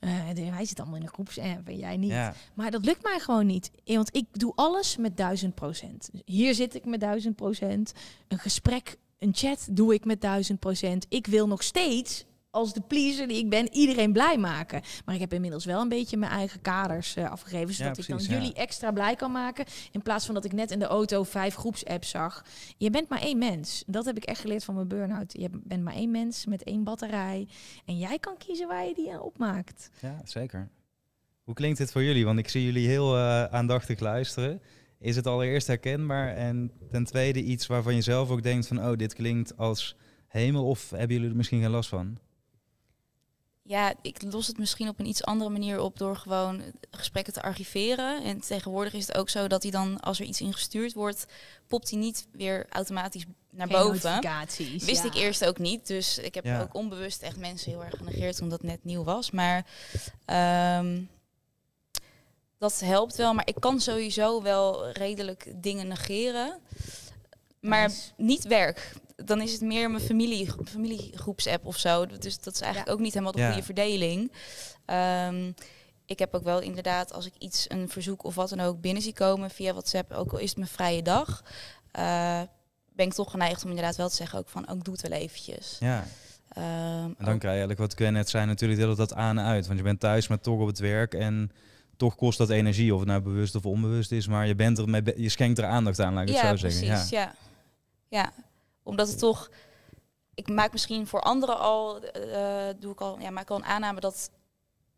Uh, wij hij zit allemaal in een groepsapp en jij niet. Ja. Maar dat lukt mij gewoon niet. Eh, want ik doe alles met duizend procent. Hier zit ik met duizend procent. Een gesprek een chat doe ik met duizend procent. Ik wil nog steeds als de pleaser die ik ben, iedereen blij maken. Maar ik heb inmiddels wel een beetje mijn eigen kaders eh, afgegeven. Zodat ik dan jullie extra blij kan maken. In plaats van dat ik net in de auto vijf groepsapps zag. Je bent maar één mens. Dat heb ik echt geleerd van mijn burn-out. Je bent maar één mens met één batterij. En jij kan kiezen waar je die aan eh, opmaakt. Ja, zeker. Hoe klinkt dit voor jullie? Want ik zie jullie heel eh, aandachtig luisteren is het allereerst herkenbaar? En ten tweede iets waarvan je zelf ook denkt van, oh, dit klinkt als hemel. Of hebben jullie er misschien geen last van? Ja, ik los het misschien op een iets andere manier op door gewoon gesprekken te archiveren. En tegenwoordig is het ook zo dat hij dan, als er iets ingestuurd wordt, popt hij niet weer automatisch naar boven. Wist ik eerst ook niet. Dus ik heb ook onbewust echt mensen heel erg genegeerd omdat het net nieuw was. Maar um, dat helpt wel, maar ik kan sowieso wel redelijk dingen negeren. Maar niet werk. Dan is het meer mijn familie, familiegroepsapp of zo. Dus dat is eigenlijk ook niet helemaal de goede verdeling. Ehm, ik heb ook wel inderdaad, als ik iets, een verzoek of wat dan ook binnen zie komen via WhatsApp, ook al is het mijn vrije dag, eh, ben ik toch geneigd om inderdaad wel te zeggen ook van, ook oh, doe het wel eventjes. Ja. Um, en dan krijg je eigenlijk wat ik net zei natuurlijk, dat dat aan en uit. Want je bent thuis, maar toch op het werk en toch kost dat energie, of het nou bewust of onbewust is, maar je, bent er mee je schenkt er aandacht aan, laat ik het zo zeggen. Precies, ja. ja. ja. omdat het toch, ik maak misschien voor anderen al, eh, eh, doe ik al, ja, maak al een aanname dat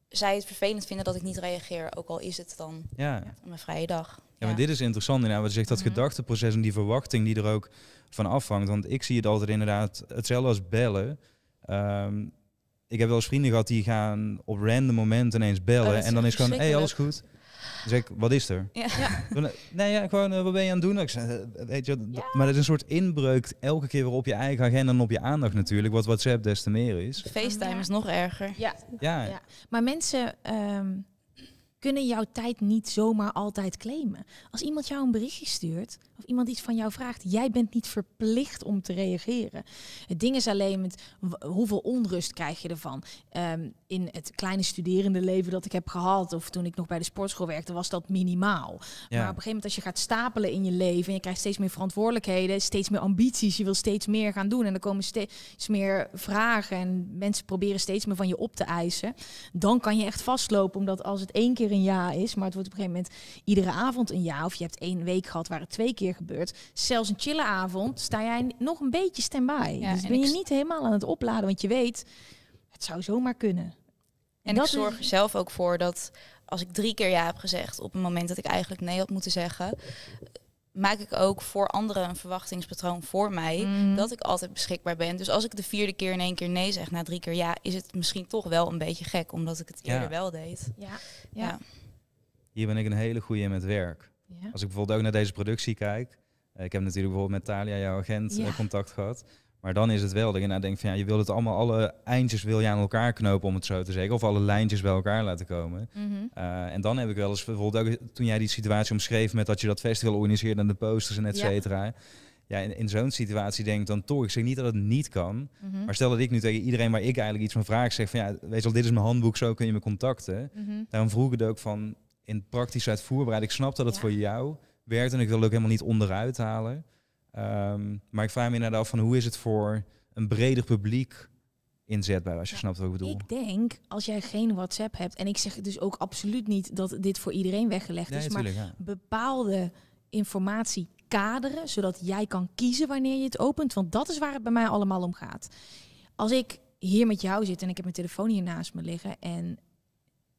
zij het vervelend vinden dat ik niet reageer, ook al is het dan ja. mijn vrije dag. Ja, maar dit is interessant inderdaad, wat je zegt, dat mm gedachteproces en die verwachting die er ook van afhangt. Want ik zie het altijd inderdaad hetzelfde als bellen. Ehm, ik heb wel eens vrienden gehad die gaan op random moment ineens bellen. Oh, en dan is gewoon, hé, hey, alles goed? Dus zeg ik, wat is er? Ja. Nee, ja, gewoon, eh, wat ben je aan het doen? Ik eh, weet je, Maar dat is een soort inbreuk elke keer weer op je eigen agenda en op je aandacht natuurlijk. Wat WhatsApp des te meer is. FaceTime is nog erger. Ja. Ja. Maar mensen... Ehm, kunnen jouw tijd niet zomaar altijd claimen. Als iemand jou een berichtje stuurt of iemand iets van jou vraagt, jij bent niet verplicht om te reageren. Het ding is alleen met hoeveel onrust krijg je ervan. Ehm, in het kleine studerende leven dat ik heb gehad of toen ik nog bij de sportschool werkte, was dat minimaal. Maar op een gegeven moment als je gaat stapelen in je leven en je krijgt steeds meer verantwoordelijkheden, steeds meer ambities, je wil steeds meer gaan doen en er komen steeds meer vragen en mensen proberen steeds meer van je op te eisen, dan kan je echt vastlopen omdat als het één keer een ja is, maar het wordt op een gegeven moment iedere avond een ja. Of je hebt één week gehad waar het twee keer gebeurt. Zelfs een chille avond sta jij nog een beetje stand-by. Ja, dus ben je niet helemaal aan het opladen, want je weet, het zou zomaar kunnen. En ik zorg er zelf ook voor dat als ik drie keer ja heb gezegd op een moment dat ik eigenlijk nee had moeten zeggen, maak ik ook voor anderen een verwachtingspatroon voor mij. Mm. Dat ik altijd beschikbaar ben. Dus als ik de vierde keer in één keer nee zeg na drie keer ja, is het misschien toch wel een beetje gek. Omdat ik het eerder wel deed. Ja. ja. Hier ben ik een hele goede in met werk. Ja. Als ik bijvoorbeeld ook naar deze productie kijk. Eh, ik heb natuurlijk bijvoorbeeld met Talia, jouw agent, eh, contact gehad. Maar dan is het wel dat je nou denkt van ja, je wil het allemaal, alle eindjes wil je aan elkaar knopen, om het zo te zeggen. Of alle lijntjes bij elkaar laten komen. Mhm. Eh, en dan heb ik wel eens bijvoorbeeld toen jij die situatie omschreef met dat je dat festival organiseerde en de posters en et cetera. Ja. in, in zo'n situatie denk ik dan toch, ik zeg niet dat het niet kan. Mhm. Maar stel dat ik nu tegen iedereen waar ik eigenlijk iets van vraag zeg van ja, weet je wel, dit is mijn handboek, zo kun je me contacten. Mm Daarom vroeg ik het ook van in praktisch uitvoerbaarheid. Ik snap dat het voor jou werkt en ik wil ook helemaal niet onderuit halen. Ehm, maar ik vraag me inderdaad af van hoe is het voor een breder publiek inzetbaar, als je snapt wat ik bedoel. Ik denk, als jij geen WhatsApp hebt, en ik zeg dus ook absoluut niet dat dit voor iedereen weggelegd is, maar bepaalde informatie kaderen, zodat jij kan kiezen wanneer je het opent, want dat is waar het bij mij allemaal om gaat. Als ik hier met jou zit en ik heb mijn telefoon hier naast me liggen en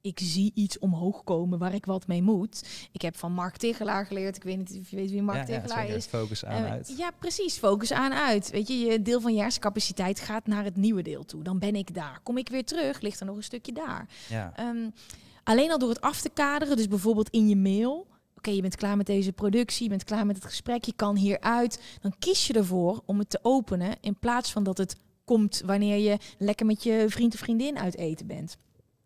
ik zie iets omhoog komen waar ik wat mee moet. Ik heb van Mark Tegelaar geleerd. Ik weet niet of je weet wie Mark ja, Tegelaar ja, is. Focus aan eh, uit. Ja, precies. Focus aan uit. Weet je, je deel van je jaarcapaciteit gaat naar het nieuwe deel toe. Dan ben ik daar. Kom ik weer terug, ligt er nog een stukje daar. Ja. Ehm, alleen al door het af te kaderen, dus bijvoorbeeld in je mail oké, je bent klaar met deze productie, je bent klaar met het gesprek, je kan hieruit. Dan kies je ervoor om het te openen in plaats van dat het komt wanneer je lekker met je vriend of vriendin uit eten bent.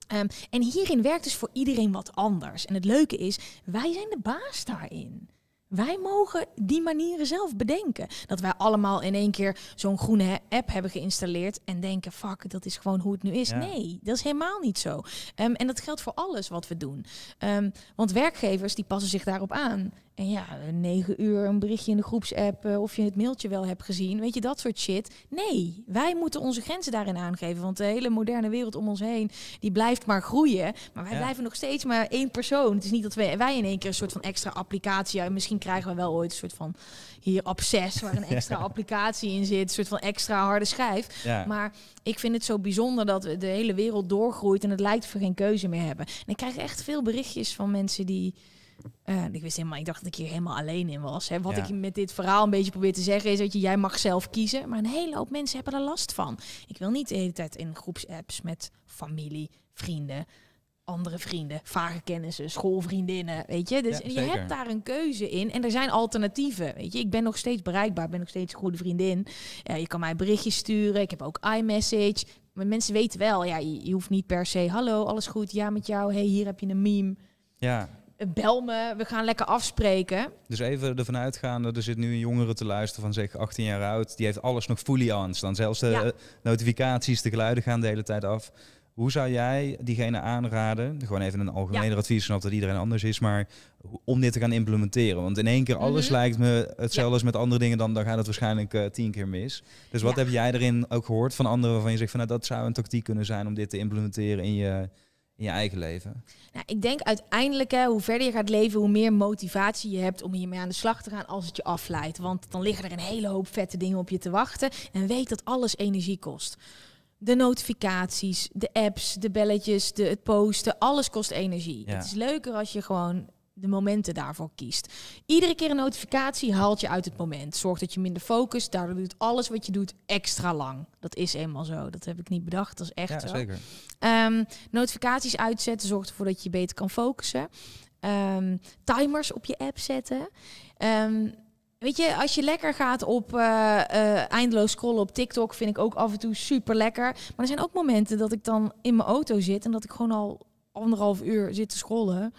Ehm, en hierin werkt dus voor iedereen wat anders. En het leuke is, wij zijn de baas daarin. Wij mogen die manieren zelf bedenken. Dat wij allemaal in één keer zo'n groene app hebben geïnstalleerd en denken, fuck, dat is gewoon hoe het nu is. Nee, dat is helemaal niet zo. Ehm, en dat geldt voor alles wat we doen. Ehm, want werkgevers die passen zich daarop aan. En ja, negen uur een berichtje in de groepsapp eh, of je het mailtje wel hebt gezien, weet je, dat soort shit. Nee, wij moeten onze grenzen daarin aangeven, want de hele moderne wereld om ons heen, die blijft maar groeien. Maar wij blijven nog steeds maar één persoon. Het is niet dat wij, wij in één keer een soort van extra applicatie, misschien krijgen we wel ooit een soort van hier absces waar een extra applicatie in zit, een soort van extra harde schijf. Maar ik vind het zo bijzonder dat we de hele wereld doorgroeit en het lijkt voor geen keuze meer hebben. En ik krijg echt veel berichtjes van mensen die eh, ik wist helemaal, ik dacht dat ik hier helemaal alleen in was. Hè. Wat ik met dit verhaal een beetje probeer te zeggen is dat je, jij mag zelf kiezen, maar een hele hoop mensen hebben er last van. Ik wil niet de hele tijd in groepsapps met familie, vrienden, andere vrienden, vage kennissen, schoolvriendinnen, weet je. Dus je hebt daar een keuze in en er zijn alternatieven, weet je. Ik ben nog steeds bereikbaar, ben nog steeds een goede vriendin. je kan mij berichtjes sturen, ik heb ook iMessage. Maar mensen weten wel, ja, je, hoeft niet per se... hallo, alles goed, ja met jou, hey, hier heb je een meme. Ja, eh, bel me, we gaan lekker afspreken. Dus even ervan uitgaande, er zit nu een jongere te luisteren van zeg 18 jaar oud, die heeft alles nog fully aan staan. Zelfs de eh, notificaties, de geluiden gaan de hele tijd af. Hoe zou jij diegene aanraden, gewoon even een algemene advies, snap dat iedereen anders is, maar om dit te gaan implementeren? Want in één keer alles mhm. lijkt me hetzelfde als met andere dingen, dan, dan gaat het waarschijnlijk eh, tien keer mis. Dus wat heb jij erin ook gehoord van anderen waarvan je zegt van nou, dat zou een tactiek kunnen zijn om dit te implementeren in je, in je eigen leven? Nou, ik denk uiteindelijk, hè, hoe verder je gaat leven, hoe meer motivatie je hebt om hiermee aan de slag te gaan als het je afleidt. Want dan liggen er een hele hoop vette dingen op je te wachten en weet dat alles energie kost de notificaties, de apps, de belletjes, de, het posten, alles kost energie. Het is leuker als je gewoon de momenten daarvoor kiest. Iedere keer een notificatie haalt je uit het moment. Zorgt dat je minder focust. Daardoor doet alles wat je doet extra lang. Dat is eenmaal zo. Dat heb ik niet bedacht. Dat is echt ja, zo. Zeker. Ehm, notificaties uitzetten zorgt ervoor dat je beter kan focussen. Ehm, timers op je app zetten. Ehm, Weet je, als je lekker gaat op eh, eh, eindeloos scrollen op TikTok, vind ik ook af en toe super lekker. Maar er zijn ook momenten dat ik dan in mijn auto zit en dat ik gewoon al anderhalf uur zit te scrollen.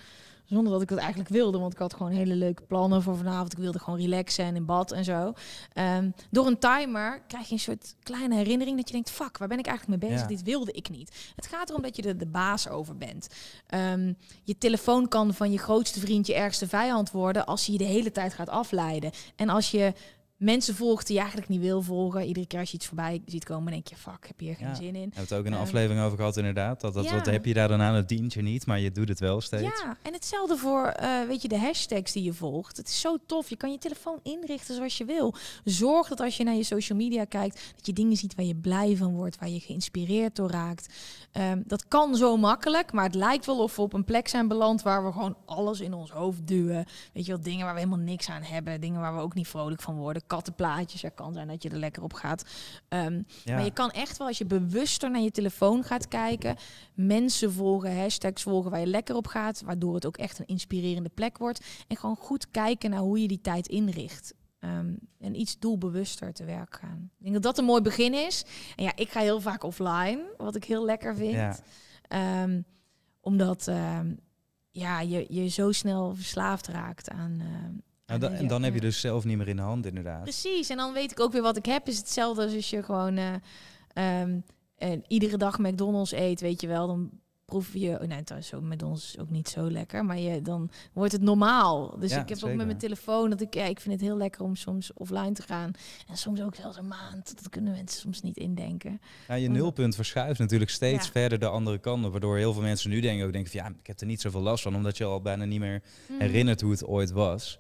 Zonder dat ik dat eigenlijk wilde, want ik had gewoon hele leuke plannen voor vanavond. Ik wilde gewoon relaxen en in bad en zo. Ehm, door een timer krijg je een soort kleine herinnering dat je denkt, fuck, waar ben ik eigenlijk mee bezig? Dit wilde ik niet. Het gaat erom dat je er de baas over bent. Ehm, je telefoon kan van je grootste vriend je ergste vijand worden als je je de hele tijd gaat afleiden. En als je mensen volgt die je eigenlijk niet wil volgen. Iedere keer als je iets voorbij ziet komen, denk je, fuck, heb je hier geen zin in. We hebben het ook in een ehm, aflevering over gehad, inderdaad. Dat, dat, Wat heb je daar dan aan? Het dient je niet, maar je doet het wel steeds. Ja, en hetzelfde voor, eh, weet je, de hashtags die je volgt. Het is zo tof. Je kan je telefoon inrichten zoals je wil. Zorg dat als je naar je social media kijkt, dat je dingen ziet waar je blij van wordt, waar je geïnspireerd door raakt. Ehm, dat kan zo makkelijk, maar het lijkt wel of we op een plek zijn beland waar we gewoon alles in ons hoofd duwen. Weet je wel, dingen waar we helemaal niks aan hebben, dingen waar we ook niet vrolijk van worden Plaatjes Er kan zijn dat je er lekker op gaat. Ehm, maar je kan echt wel, als je bewuster naar je telefoon gaat kijken, mensen volgen, hashtags volgen waar je lekker op gaat, waardoor het ook echt een inspirerende plek wordt. En gewoon goed kijken naar hoe je die tijd inricht. Ehm, en iets doelbewuster te werk gaan. Ik denk dat dat een mooi begin is. En ja, ik ga heel vaak offline, wat ik heel lekker vind. Ehm, omdat ja, je, je zo snel verslaafd raakt aan, nou, dan, en dan heb je dus zelf niet meer in de hand, inderdaad. Precies, en dan weet ik ook weer wat ik heb. Is hetzelfde als als je gewoon eh, ehm, eh, iedere dag McDonald's eet, weet je wel. Dan proef je, oh, nee, thuis zo McDonald's is ook niet zo lekker, maar je, dan wordt het normaal. Dus ik heb ook met mijn telefoon dat ik, ja, ik vind het heel lekker om soms offline te gaan. En soms ook zelfs een maand. Dat kunnen mensen soms niet indenken. Ja, je nulpunt verschuift natuurlijk steeds verder de andere kant, waardoor heel veel mensen nu denken, ook denken van, ja, ik heb er niet zoveel last van, omdat je al bijna niet meer mm. herinnert hoe het ooit was.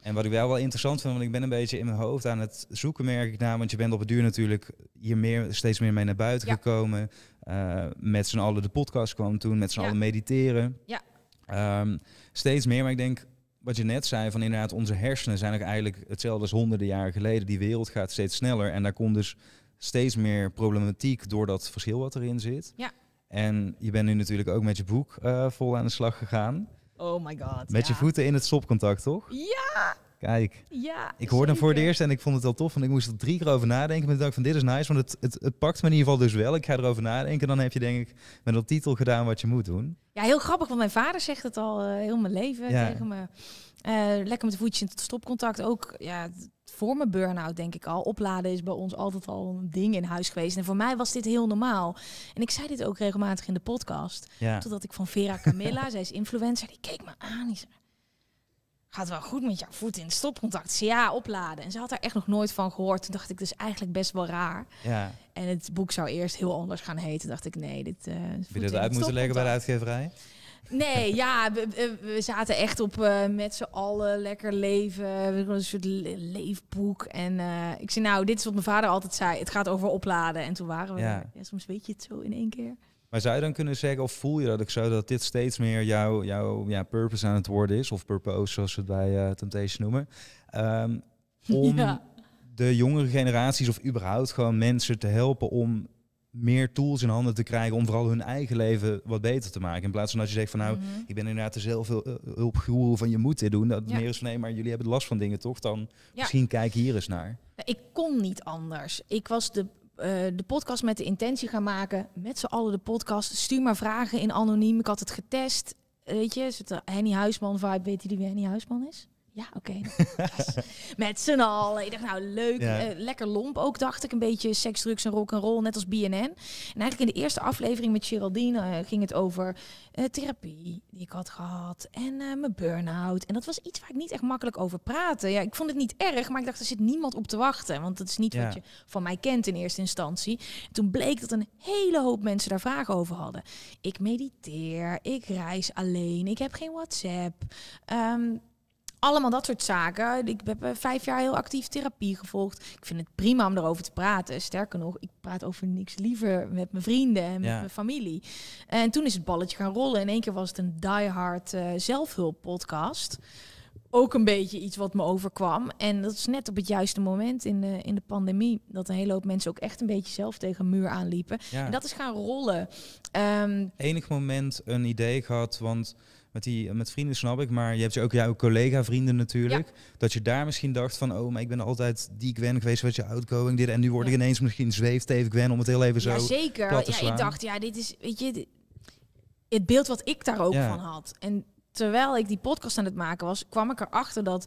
En wat ik wel wel interessant vind, want ik ben een beetje in mijn hoofd aan het zoeken, merk ik na. Want je bent op het duur natuurlijk hier meer, steeds meer mee naar buiten gekomen. Eh, met z'n allen de podcast kwam toen, met z'n ja. allen mediteren. Ja. Ehm, steeds meer, maar ik denk, wat je net zei, van inderdaad, onze hersenen zijn ook eigenlijk hetzelfde als honderden jaren geleden. Die wereld gaat steeds sneller en daar komt dus steeds meer problematiek door dat verschil wat erin zit. Ja. En je bent nu natuurlijk ook met je boek eh, vol aan de slag gegaan. Oh my god. Met je voeten in het stopcontact, toch? Ja! Kijk, ja, ik hoorde hem voor het eerst en ik vond het al tof. En ik moest er drie keer over nadenken. Maar ik dacht van dit is nice, want het, het, het pakt me in ieder geval dus wel. Ik ga erover nadenken. En dan heb je denk ik met dat titel gedaan wat je moet doen. Ja, heel grappig, want mijn vader zegt het al eh, heel mijn leven ja. tegen me. Eh, lekker met de voetjes in het stopcontact. Ook ja, voor mijn burn-out denk ik al, opladen is bij ons altijd al een ding in huis geweest. En voor mij was dit heel normaal. En ik zei dit ook regelmatig in de podcast. Ja. Totdat ik van Vera Camilla, zij is influencer, die keek me aan. Die gaat wel goed met jouw voet in stopcontact. ja, opladen. En ze had daar echt nog nooit van gehoord. Toen dacht ik, dus eigenlijk best wel raar. Ja. En het boek zou eerst heel anders gaan heten. dacht ik, nee, dit... Uh, je dat uit moeten leggen bij de uitgeverij? Nee, ja, we, zaten echt op eh, met z'n allen lekker leven. We een soort leefboek. En eh, ik zei, nou, dit is wat mijn vader altijd zei. Het gaat over opladen. En toen waren we ja. soms weet je het zo in één keer. Maar zou je dan kunnen zeggen, of voel je dat ik zo, dat dit steeds meer jouw jou, ja, purpose aan het worden is? Of purpose, zoals we het bij eh, Temptation noemen. Ehm, om de jongere generaties of überhaupt gewoon mensen te helpen om meer tools in handen te krijgen om vooral hun eigen leven wat beter te maken. In plaats van dat je zegt van nou, mhm. ik ben inderdaad dus er zelf veel uh, van je moet dit doen. Dat meer is van nee, maar jullie hebben last van dingen toch? Dan misschien kijk hier eens naar. Ik kon niet anders. Ik was de, eh, de podcast met de intentie gaan maken. Met z'n allen de podcast. Stuur maar vragen in anoniem. Ik had het getest. Weet je, het Henny Huisman vibe. Weet je wie Henny Huisman is? Ja, oké. Met z'n allen. Ik dacht, nou leuk, eh, lekker lomp ook, dacht ik. Een beetje seks, drugs en rock and roll, net als BNN. En eigenlijk in de eerste aflevering met Geraldine eh, ging het over eh, therapie die ik had gehad. En mijn burn-out. En dat was iets waar ik niet echt makkelijk over praatte. Ja, ik vond het niet erg, maar ik dacht, er zit niemand op te wachten. Want dat is niet wat je van mij kent in eerste instantie. En toen bleek dat een hele hoop mensen daar vragen over hadden. Ik mediteer, ik reis alleen, ik heb geen WhatsApp. Um, allemaal dat soort zaken. Ik heb eh, vijf jaar heel actief therapie gevolgd. Ik vind het prima om erover te praten. Sterker nog, ik praat over niks liever met mijn vrienden en met mijn familie. En toen is het balletje gaan rollen. In één keer was het een diehard uh, zelfhulp podcast. Ook een beetje iets wat me overkwam. En dat is net op het juiste moment in de, eh, in de pandemie. Dat een hele hoop mensen ook echt een beetje zelf tegen een muur aanliepen. En dat is gaan rollen. Ehm, Enig moment een idee gehad, want met, die, met vrienden snap ik, maar je hebt dus ook jouw collega-vrienden natuurlijk. Ja. Dat je daar misschien dacht van, oh, maar ik ben altijd die Gwen geweest, wat je outgoing, dit. En nu word ik ineens misschien zweefteven Gwen, om het heel even zo ja, zeker. Plat ja, ik dacht, ja, dit is, weet je, het beeld wat ik daar ook van had. En terwijl ik die podcast aan het maken was, kwam ik erachter dat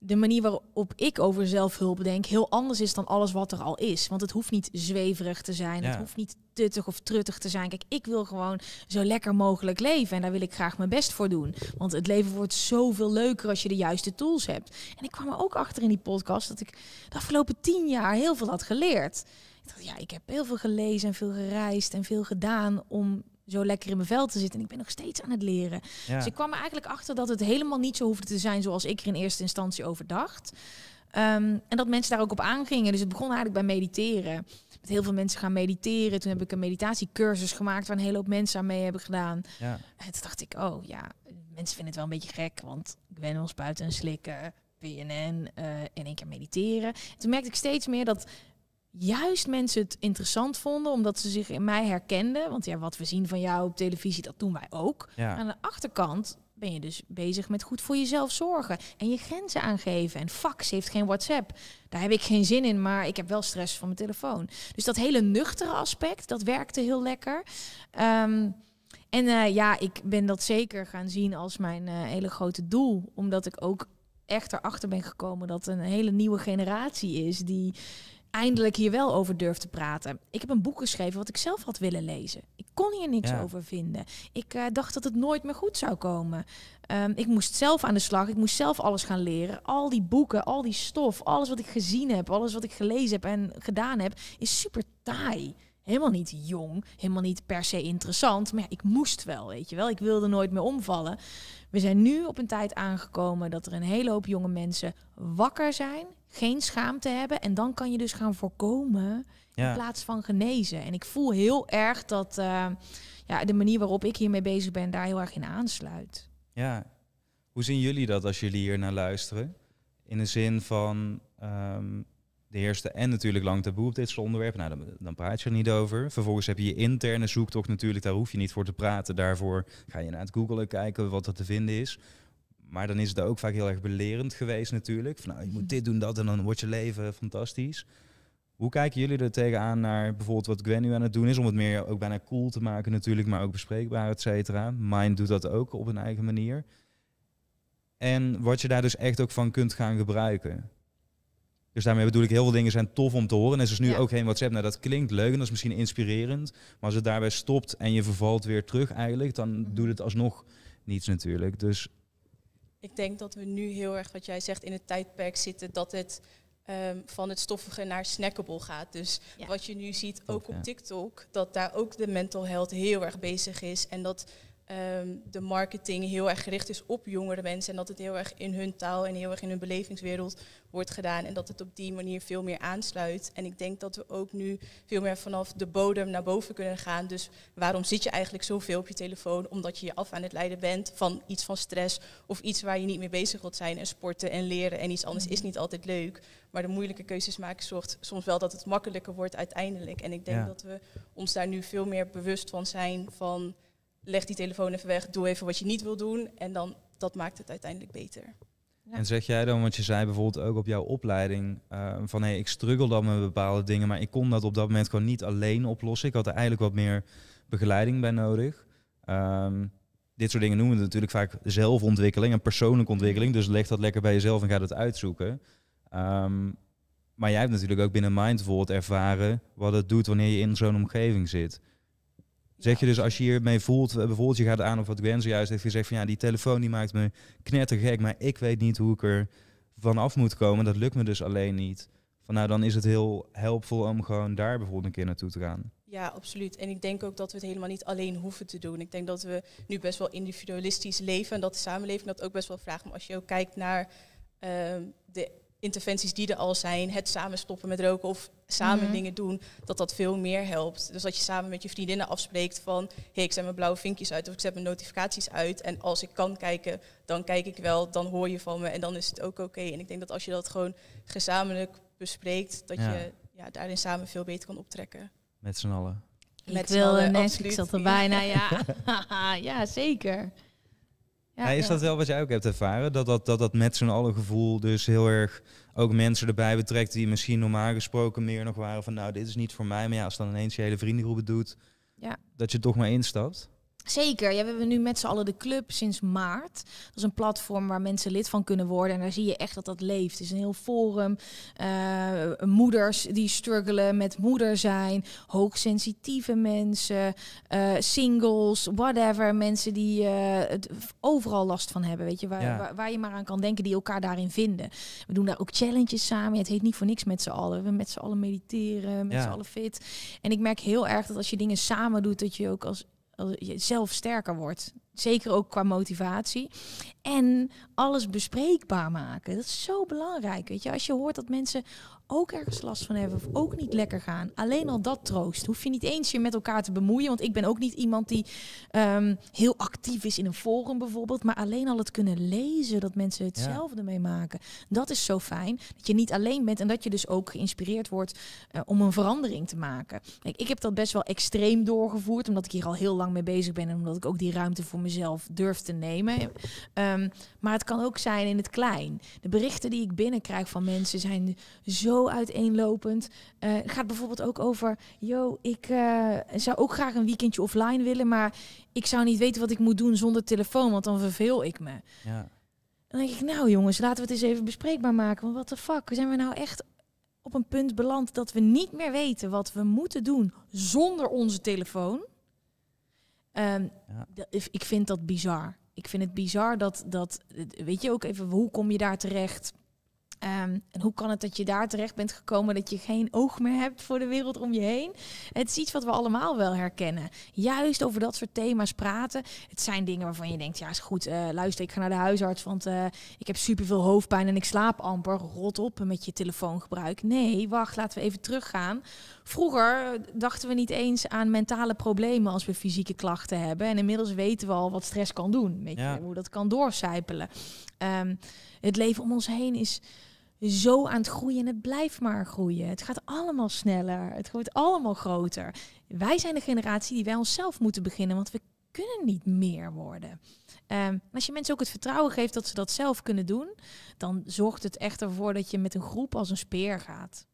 de manier waarop ik over zelfhulp denk heel anders is dan alles wat er al is. Want het hoeft niet zweverig te zijn, het hoeft niet tuttig of truttig te zijn. Kijk, ik wil gewoon zo lekker mogelijk leven en daar wil ik graag mijn best voor doen. Want het leven wordt zoveel leuker als je de juiste tools hebt. En ik kwam er ook achter in die podcast dat ik de afgelopen tien jaar heel veel had geleerd. Ik dacht, ja, ik heb heel veel gelezen en veel gereisd en veel gedaan om zo lekker in mijn vel te zitten. En ik ben nog steeds aan het leren. Dus ik kwam er eigenlijk achter dat het helemaal niet zo hoefde te zijn zoals ik er in eerste instantie over dacht. Ehm, en dat mensen daar ook op aangingen. Dus het begon eigenlijk bij mediteren. Met heel veel mensen gaan mediteren. Toen heb ik een meditatiecursus gemaakt waar een hele hoop mensen aan mee hebben gedaan. Ja. En toen dacht ik, oh ja, mensen vinden het wel een beetje gek, want ik ben ons buiten een slikken. PNN, uh, eh, in één keer mediteren. En toen merkte ik steeds meer dat juist mensen het interessant vonden, omdat ze zich in mij herkenden. Want ja, wat we zien van jou op televisie, dat doen wij ook. Aan de achterkant ben je dus bezig met goed voor jezelf zorgen en je grenzen aangeven. En fax heeft geen WhatsApp. Daar heb ik geen zin in, maar ik heb wel stress van mijn telefoon. Dus dat hele nuchtere aspect, dat werkte heel lekker. Ehm, en eh, ja, ik ben dat zeker gaan zien als mijn eh, hele grote doel. Omdat ik ook echt erachter ben gekomen dat een hele nieuwe generatie is die eindelijk hier wel over durf te praten. Ik heb een boek geschreven wat ik zelf had willen lezen. Ik kon hier niks over vinden. Ik eh, dacht dat het nooit meer goed zou komen. Ehm, ik moest zelf aan de slag. Ik moest zelf alles gaan leren. Al die boeken, al die stof, alles wat ik gezien heb, alles wat ik gelezen heb en gedaan heb, is super taai. Helemaal niet jong, helemaal niet per se interessant. Maar ja, ik moest wel, weet je wel. Ik wilde nooit meer omvallen. We zijn nu op een tijd aangekomen dat er een hele hoop jonge mensen wakker zijn geen schaamte hebben. En dan kan je dus gaan voorkomen in plaats van genezen. En ik voel heel erg dat eh, ja, de manier waarop ik hiermee bezig ben daar heel erg in aansluit. Ja, hoe zien jullie dat als jullie hier naar luisteren? In de zin van ehm, de eerste en natuurlijk lang taboe op dit soort onderwerpen. Nou, dan, dan, praat je er niet over. Vervolgens heb je je interne zoektocht natuurlijk, daar hoef je niet voor te praten. Daarvoor ga je naar het googelen kijken wat er te vinden is maar dan is het ook vaak heel erg belerend geweest natuurlijk. Van, nou, je moet mhm. dit doen, dat en dan wordt je leven fantastisch. Hoe kijken jullie er tegenaan naar bijvoorbeeld wat Gwen nu aan het doen is? Om het meer ook bijna cool te maken natuurlijk, maar ook bespreekbaar, et cetera. Mind doet dat ook op een eigen manier. En wat je daar dus echt ook van kunt gaan gebruiken. Dus daarmee bedoel ik, heel veel dingen zijn tof om te horen. En is nu ook geen WhatsApp. Nou, dat klinkt leuk en dat is misschien inspirerend. Maar als het daarbij stopt en je vervalt weer terug eigenlijk, dan mhm. doet het alsnog niets natuurlijk. Dus ik denk dat we nu heel erg, wat jij zegt, in het tijdperk zitten dat het ehm, van het stoffige naar snackable gaat. Dus wat je nu ziet, ook op TikTok, dat daar ook de mental health heel erg bezig is. En dat Ehm, de marketing heel erg gericht is op jongere mensen. En dat het heel erg in hun taal en heel erg in hun belevingswereld wordt gedaan. En dat het op die manier veel meer aansluit. En ik denk dat we ook nu veel meer vanaf de bodem naar boven kunnen gaan. Dus waarom zit je eigenlijk zoveel op je telefoon? Omdat je je af aan het leiden bent van iets van stress of iets waar je niet mee bezig wilt zijn. En sporten en leren en iets anders is mhm. niet altijd leuk. Maar de moeilijke keuzes maken zorgt soms wel dat het makkelijker wordt uiteindelijk. En ik denk dat we ons daar nu veel meer bewust van zijn van leg die telefoon even weg, doe even wat je niet wil doen. En dan, dat maakt het uiteindelijk beter. En zeg jij dan, want je zei bijvoorbeeld ook op jouw opleiding ehm, van hé, hey, ik struggle dan met bepaalde dingen, maar ik kon dat op dat moment gewoon niet alleen oplossen. Ik had er eigenlijk wat meer begeleiding bij nodig. Ehm, dit soort dingen noemen we natuurlijk vaak zelfontwikkeling en persoonlijke ontwikkeling. Dus leg dat lekker bij jezelf en ga dat uitzoeken. Ehm, maar jij hebt natuurlijk ook binnen het ervaren wat het doet wanneer je in zo'n omgeving zit. Zeg je dus als je hiermee voelt, eh, bijvoorbeeld je gaat aan of wat Gwen zojuist heeft gezegd van ja, die telefoon die maakt me knettergek, maar ik weet niet hoe ik er vanaf moet komen. Dat lukt me dus alleen niet. Van nou, dan is het heel helpvol om gewoon daar bijvoorbeeld een keer naartoe te gaan. Ja, absoluut. En ik denk ook dat we het helemaal niet alleen hoeven te doen. Ik denk dat we nu best wel individualistisch leven en dat de samenleving dat ook best wel vraagt. Maar als je ook kijkt naar ehm, de interventies die er al zijn, het samen stoppen met roken of samen mhm. dingen doen, dat dat veel meer helpt. Dus dat je samen met je vriendinnen afspreekt van, hé, hey, ik zet mijn blauwe vinkjes uit of ik zet mijn notificaties uit en als ik kan kijken, dan kijk ik wel, dan hoor je van me en dan is het ook oké. En ik denk dat als je dat gewoon gezamenlijk bespreekt, dat je ja, daarin samen veel beter kan optrekken. Met z'n allen. Met ik wil allen, ik zat er bijna, ja. ja, zeker. Ja, is dat wel wat jij ook hebt ervaren? Dat dat, dat, dat met z'n allen gevoel dus heel erg ook mensen erbij betrekt die misschien normaal gesproken meer nog waren van nou dit is niet voor mij. Maar ja, als dan ineens je hele vriendengroep het doet, dat je toch maar instapt. Zeker. Ja, we hebben nu met z'n allen de club sinds maart. Dat is een platform waar mensen lid van kunnen worden. En daar zie je echt dat dat leeft. Het is een heel forum. Eh, moeders die struggelen met moeder zijn. Hoogsensitieve mensen. Eh, singles, whatever. Mensen die eh, het overal last van hebben. Weet je, waar, waar, je maar aan kan denken, die elkaar daarin vinden. We doen daar ook challenges samen. het heet niet voor niks met z'n allen. We met z'n allen mediteren, met ja. z'n allen fit. En ik merk heel erg dat als je dingen samen doet, dat je ook als als je zelf sterker wordt. Zeker ook qua motivatie. En alles bespreekbaar maken. Dat is zo belangrijk. Weet je, als je hoort dat mensen ook ergens last van hebben of ook niet lekker gaan. Alleen al dat troost. Hoef je niet eens je met elkaar te bemoeien. Want ik ben ook niet iemand die ehm, heel actief is in een forum bijvoorbeeld. Maar alleen al het kunnen lezen dat mensen hetzelfde meemaken. Dat is zo fijn. Dat je niet alleen bent en dat je dus ook geïnspireerd wordt eh, om een verandering te maken. ik heb dat best wel extreem doorgevoerd. Omdat ik hier al heel lang mee bezig ben. En omdat ik ook die ruimte voor me zelf durf te nemen. Ehm, maar het kan ook zijn in het klein. De berichten die ik binnenkrijg van mensen zijn zo uiteenlopend. Eh, het gaat bijvoorbeeld ook over, yo, ik eh, zou ook graag een weekendje offline willen, maar ik zou niet weten wat ik moet doen zonder telefoon, want dan verveel ik me. Ja. Dan denk ik, nou jongens, laten we het eens even bespreekbaar maken. Want wat de fuck, zijn we nou echt op een punt beland dat we niet meer weten wat we moeten doen zonder onze telefoon? Ehm, ik vind dat bizar. Ik vind het bizar dat, dat, weet je ook even, hoe kom je daar terecht? Ehm, en hoe kan het dat je daar terecht bent gekomen dat je geen oog meer hebt voor de wereld om je heen? Het is iets wat we allemaal wel herkennen. Juist over dat soort thema's praten. Het zijn dingen waarvan je denkt, ja is goed, eh, luister, ik ga naar de huisarts, want eh, ik heb superveel hoofdpijn en ik slaap amper. Rot op met je telefoongebruik. Nee, wacht, laten we even teruggaan. Vroeger eh, dachten we niet eens aan mentale problemen als we fysieke klachten hebben. En inmiddels weten we al wat stress kan doen. Weet je, hoe dat kan doorcijpelen. Ehm, het leven om ons heen is zo aan het groeien en het blijft maar groeien. Het gaat allemaal sneller, het wordt allemaal groter. Wij zijn de generatie die wij onszelf moeten beginnen, want we kunnen niet meer worden. Ehm, als je mensen ook het vertrouwen geeft dat ze dat zelf kunnen doen, dan zorgt het echt ervoor dat je met een groep als een speer gaat.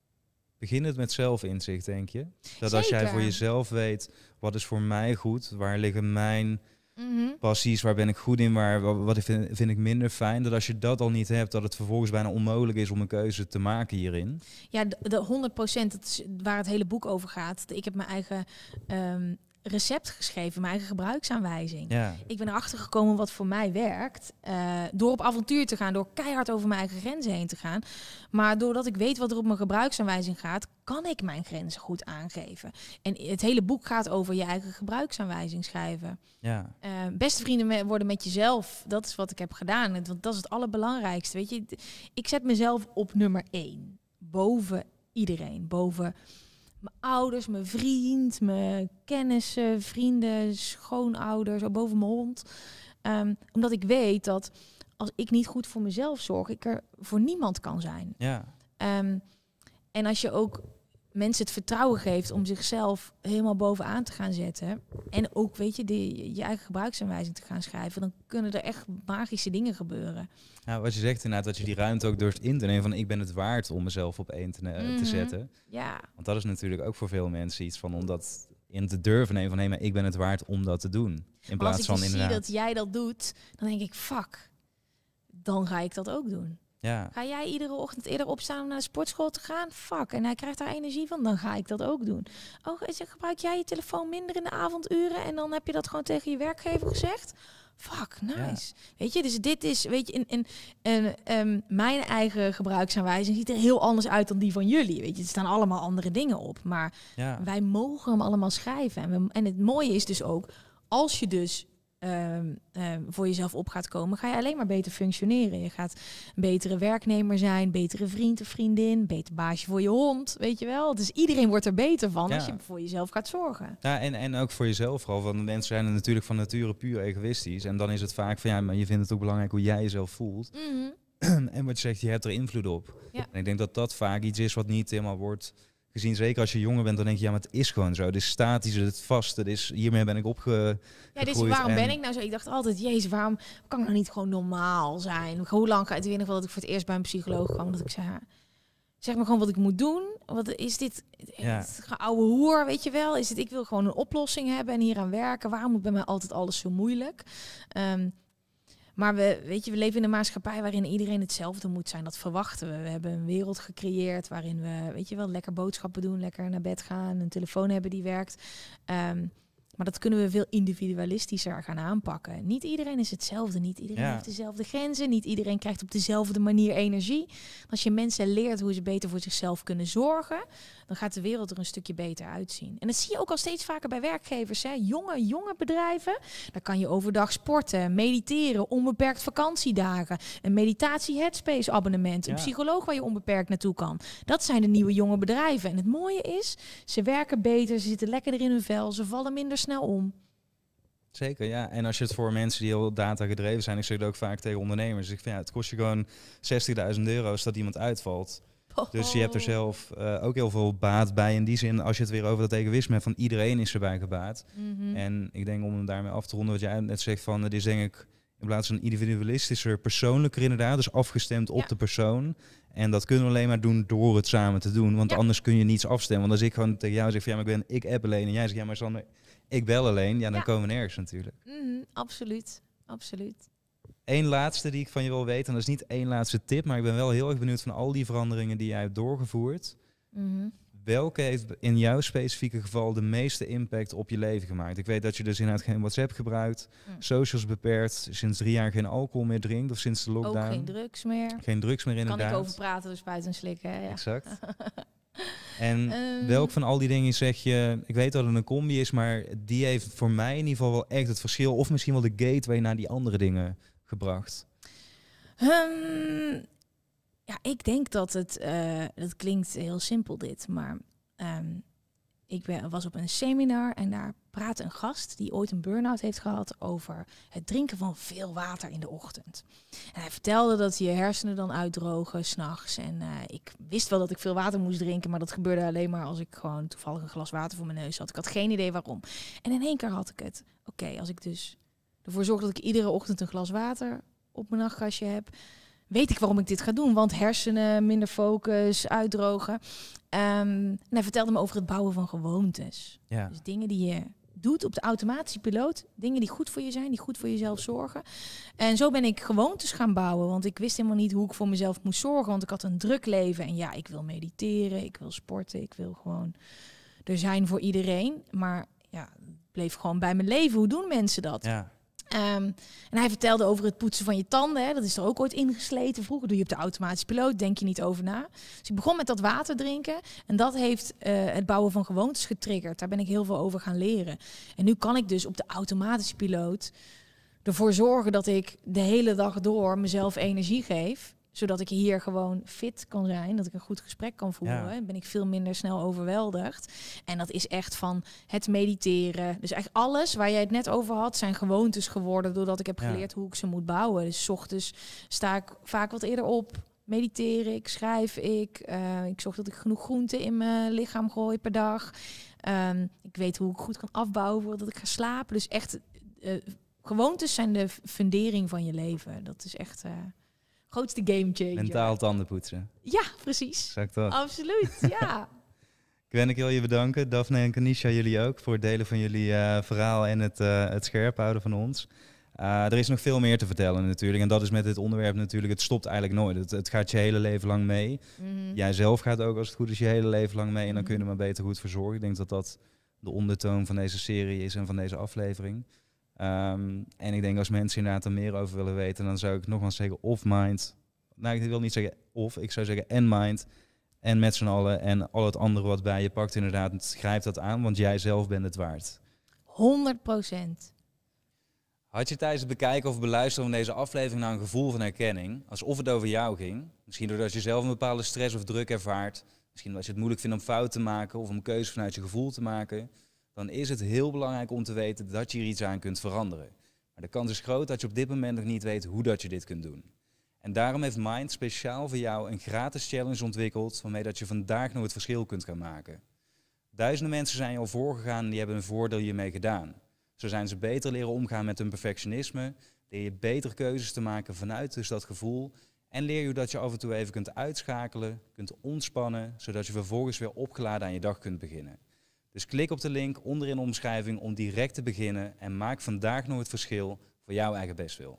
Begin het met zelfinzicht, denk je? Dat als jij voor jezelf weet, wat is voor mij goed, waar liggen mijn Mhm. Passies, waar ben ik goed in, waar, wat vind, vind ik minder fijn. Dat als je dat al niet hebt, dat het vervolgens bijna onmogelijk is om een keuze te maken hierin. Ja, de, 100 procent, waar het hele boek over gaat. Ik heb mijn eigen ehm, recept geschreven, mijn eigen gebruiksaanwijzing. Ik ben erachter gekomen wat voor mij werkt. Eh, door op avontuur te gaan, door keihard over mijn eigen grenzen heen te gaan. Maar doordat ik weet wat er op mijn gebruiksaanwijzing gaat, kan ik mijn grenzen goed aangeven. En het hele boek gaat over je eigen gebruiksaanwijzing schrijven. Ja. Eh, beste vrienden worden met jezelf, dat is wat ik heb gedaan. Want dat is het allerbelangrijkste. Weet je, ik zet mezelf op nummer één. Boven iedereen, boven mijn ouders, mijn vriend, mijn kennissen, vrienden, schoonouders, boven mijn hond. Ehm, omdat ik weet dat als ik niet goed voor mezelf zorg, ik er voor niemand kan zijn. Ja. Ehm, en als je ook mensen het vertrouwen geeft om zichzelf helemaal bovenaan te gaan zetten. En ook, weet je, die, je eigen gebruiksaanwijzing te gaan schrijven. Dan kunnen er echt magische dingen gebeuren. Ja, wat je zegt inderdaad, dat je die ruimte ook durft in te nemen. Van ik ben het waard om mezelf op een te, te mhm. zetten. Ja. Want dat is natuurlijk ook voor veel mensen iets van omdat in te durven nemen. Van hé, maar ik ben het waard om dat te doen. In plaats van dus inderdaad. Als ik zie dat jij dat doet, dan denk ik, fuck, dan ga ik dat ook doen. Ja. Ga jij iedere ochtend eerder opstaan om naar de sportschool te gaan? Fuck. En hij krijgt daar energie van, dan ga ik dat ook doen. Oh, gebruik jij je telefoon minder in de avonduren en dan heb je dat gewoon tegen je werkgever gezegd? Fuck, nice. Weet je, dus dit is, weet je, in, in, in mijn eigen gebruiksaanwijzing ziet er heel anders uit dan die van jullie. Weet je, er staan allemaal andere dingen op. Maar wij mogen hem allemaal schrijven. En, we, en het mooie is dus ook, als je dus Ehm, ehm, voor jezelf op gaat komen, ga je alleen maar beter functioneren. Je gaat een betere werknemer zijn, betere vriend of vriendin, beter baasje voor je hond, weet je wel. Dus iedereen wordt er beter van als je voor jezelf gaat zorgen. Ja, en, en ook voor jezelf vooral. Want mensen zijn er natuurlijk van nature puur egoïstisch. En dan is het vaak van, ja, maar je vindt het ook belangrijk hoe jij jezelf voelt. Mhm. en wat je zegt, je hebt er invloed op. Ja. En ik denk dat dat vaak iets is wat niet helemaal wordt gezien. Zeker als je jonger bent, dan denk je, ja, maar het is gewoon zo. Dit is statisch, het is vast, het is, hiermee ben ik opge. Ja, dit is, waarom ben ik nou zo? Ik dacht altijd, jezus, waarom kan ik nou niet gewoon normaal zijn? Hoe lang gaat het in dat ik voor het eerst bij een psycholoog kwam? Dat ik zei, zeg maar gewoon wat ik moet doen. Wat is dit? Ja. Oude hoer, weet je wel? Is het? ik wil gewoon een oplossing hebben en hier aan werken. Waarom moet bij mij altijd alles zo moeilijk? Ehm, maar we, weet je, we leven in een maatschappij waarin iedereen hetzelfde moet zijn. Dat verwachten we. We hebben een wereld gecreëerd waarin we, weet je wel, lekker boodschappen doen, lekker naar bed gaan, een telefoon hebben die werkt. Um, maar dat kunnen we veel individualistischer gaan aanpakken. Niet iedereen is hetzelfde, niet iedereen heeft dezelfde grenzen, niet iedereen krijgt op dezelfde manier energie. Als je mensen leert hoe ze beter voor zichzelf kunnen zorgen, dan gaat de wereld er een stukje beter uitzien. En dat zie je ook al steeds vaker bij werkgevers, hè? jonge, jonge bedrijven. Daar kan je overdag sporten, mediteren, onbeperkt vakantiedagen, een meditatie headspace abonnement, een psycholoog waar je onbeperkt naartoe kan. Dat zijn de nieuwe jonge bedrijven. En het mooie is, ze werken beter, ze zitten lekkerder in hun vel, ze vallen minder snel om. Zeker, ja. En als je het voor mensen die heel data gedreven zijn, ik zeg het ook vaak tegen ondernemers. Ik vind, ja, het kost je gewoon 60.000 euro's dat iemand uitvalt. Oh. Dus je hebt er zelf eh, ook heel veel baat bij. In die zin, als je het weer over dat egoïsme hebt, van iedereen is erbij gebaat. Mhm. En ik denk om hem daarmee af te ronden, wat jij net zegt, van het is denk ik in plaats van individualistischer, persoonlijker inderdaad. Dus afgestemd op de persoon. En dat kunnen we alleen maar doen door het samen te doen. Want anders kun je niets afstemmen. Want als ik gewoon tegen jou zeg, van, ja, maar ik ben ik app alleen. En jij zegt, ja, maar Sander, ik bel alleen, ja, dan komen we nergens natuurlijk. Mhm, absoluut, absoluut. Eén laatste die ik van je wil weten, en dat is niet één laatste tip, maar ik ben wel heel erg benieuwd van al die veranderingen die jij hebt doorgevoerd. Mhm. Welke heeft in jouw specifieke geval de meeste impact op je leven gemaakt? Ik weet dat je dus inderdaad geen WhatsApp gebruikt, mm. socials beperkt, sinds drie jaar geen alcohol meer drinkt of sinds de lockdown. Ook geen drugs meer. Geen drugs meer inderdaad. Kan ik over praten, dus buiten slikken. Ja. Exact. En ehm. welk van al die dingen zeg je, ik weet dat het een combi is, maar die heeft voor mij in ieder geval wel echt het verschil, of misschien wel de gateway naar die andere dingen gebracht? Ehm, ja, ik denk dat het, eh, dat klinkt heel simpel dit, maar ehm, ik ben, was op een seminar en daar praat een gast die ooit een burn-out heeft gehad over het drinken van veel water in de ochtend. En hij vertelde dat je hersenen dan uitdrogen s'nachts. En eh, ik wist wel dat ik veel water moest drinken, maar dat gebeurde alleen maar als ik gewoon toevallig een glas water voor mijn neus had. Ik had geen idee waarom. En in één keer had ik het. Oké, als ik dus ervoor zorg dat ik iedere ochtend een glas water op mijn nachtkastje heb, weet ik waarom ik dit ga doen. Want hersenen, minder focus, uitdrogen. Ehm, en hij vertelde me over het bouwen van gewoontes. Dus dingen die je doet op de automatische piloot. Dingen die goed voor je zijn, die goed voor jezelf zorgen. En zo ben ik gewoontes gaan bouwen. Want ik wist helemaal niet hoe ik voor mezelf moest zorgen. Want ik had een druk leven. En ja, ik wil mediteren, ik wil sporten, ik wil gewoon er zijn voor iedereen. Maar ja, bleef gewoon bij mijn leven. Hoe doen mensen dat? Ja. Ehm, en hij vertelde over het poetsen van je tanden. Hè. Dat is er ook ooit ingesleten. Vroeger doe je op de automatische piloot, denk je niet over na. Dus ik begon met dat water drinken. En dat heeft eh, het bouwen van gewoontes getriggerd. Daar ben ik heel veel over gaan leren. En nu kan ik dus op de automatische piloot ervoor zorgen dat ik de hele dag door mezelf energie geef zodat ik hier gewoon fit kan zijn, dat ik een goed gesprek kan voeren, ben ik veel minder snel overweldigd. En dat is echt van het mediteren. Dus echt alles waar jij het net over had, zijn gewoontes geworden doordat ik heb geleerd hoe ik ze moet bouwen. Dus ochtends sta ik vaak wat eerder op, mediteer ik, schrijf ik. Eh, ik zorg dat ik genoeg groente in mijn lichaam gooi per dag. Ehm, ik weet hoe ik goed kan afbouwen voordat ik ga slapen. Dus echt, eh, gewoontes zijn de fundering van je leven. Dat is echt... Eh, grootste game changer. Mentaal tandenpoetsen. Ja, precies. Zegt dat. Absoluut, ja. ik wil je bedanken. Daphne en Kanisha, jullie ook voor het delen van jullie eh, verhaal en het, eh, het scherp houden van ons. Eh, er is nog veel meer te vertellen natuurlijk. En dat is met dit onderwerp natuurlijk. Het stopt eigenlijk nooit. Het, het gaat je hele leven lang mee. Mm Jij zelf gaat ook als het goed is je hele leven lang mee. En dan mm -hmm. kun je maar beter goed verzorgen. Ik denk dat dat de ondertoon van deze serie is en van deze aflevering. Ehm, en ik denk als mensen inderdaad er meer over willen weten, dan zou ik nogmaals zeggen of mind. Nou, ik wil niet zeggen of, ik zou zeggen en mind. En met z'n allen en al het andere wat bij je pakt, inderdaad, schrijf dat aan, want jij zelf bent het waard. 100 Had je tijdens het bekijken of beluisteren van deze aflevering nou een gevoel van herkenning, alsof het over jou ging? Misschien doordat je zelf een bepaalde stress of druk ervaart, misschien omdat je het moeilijk vindt om fout te maken of om keuzes vanuit je gevoel te maken dan is het heel belangrijk om te weten dat je hier iets aan kunt veranderen. Maar de kans is groot dat je op dit moment nog niet weet hoe dat je dit kunt doen. En daarom heeft Mind speciaal voor jou een gratis challenge ontwikkeld waarmee dat je vandaag nog het verschil kunt gaan maken. Duizenden mensen zijn al voorgegaan en die hebben een voordeel hiermee gedaan. Zo zijn ze beter leren omgaan met hun perfectionisme, leer je beter keuzes te maken vanuit dus dat gevoel en leer je dat je af en toe even kunt uitschakelen, kunt ontspannen, zodat je vervolgens weer opgeladen aan je dag kunt beginnen. Dus klik op de link onder in de omschrijving om direct te beginnen en maak vandaag nog het verschil voor jouw eigen bestwil.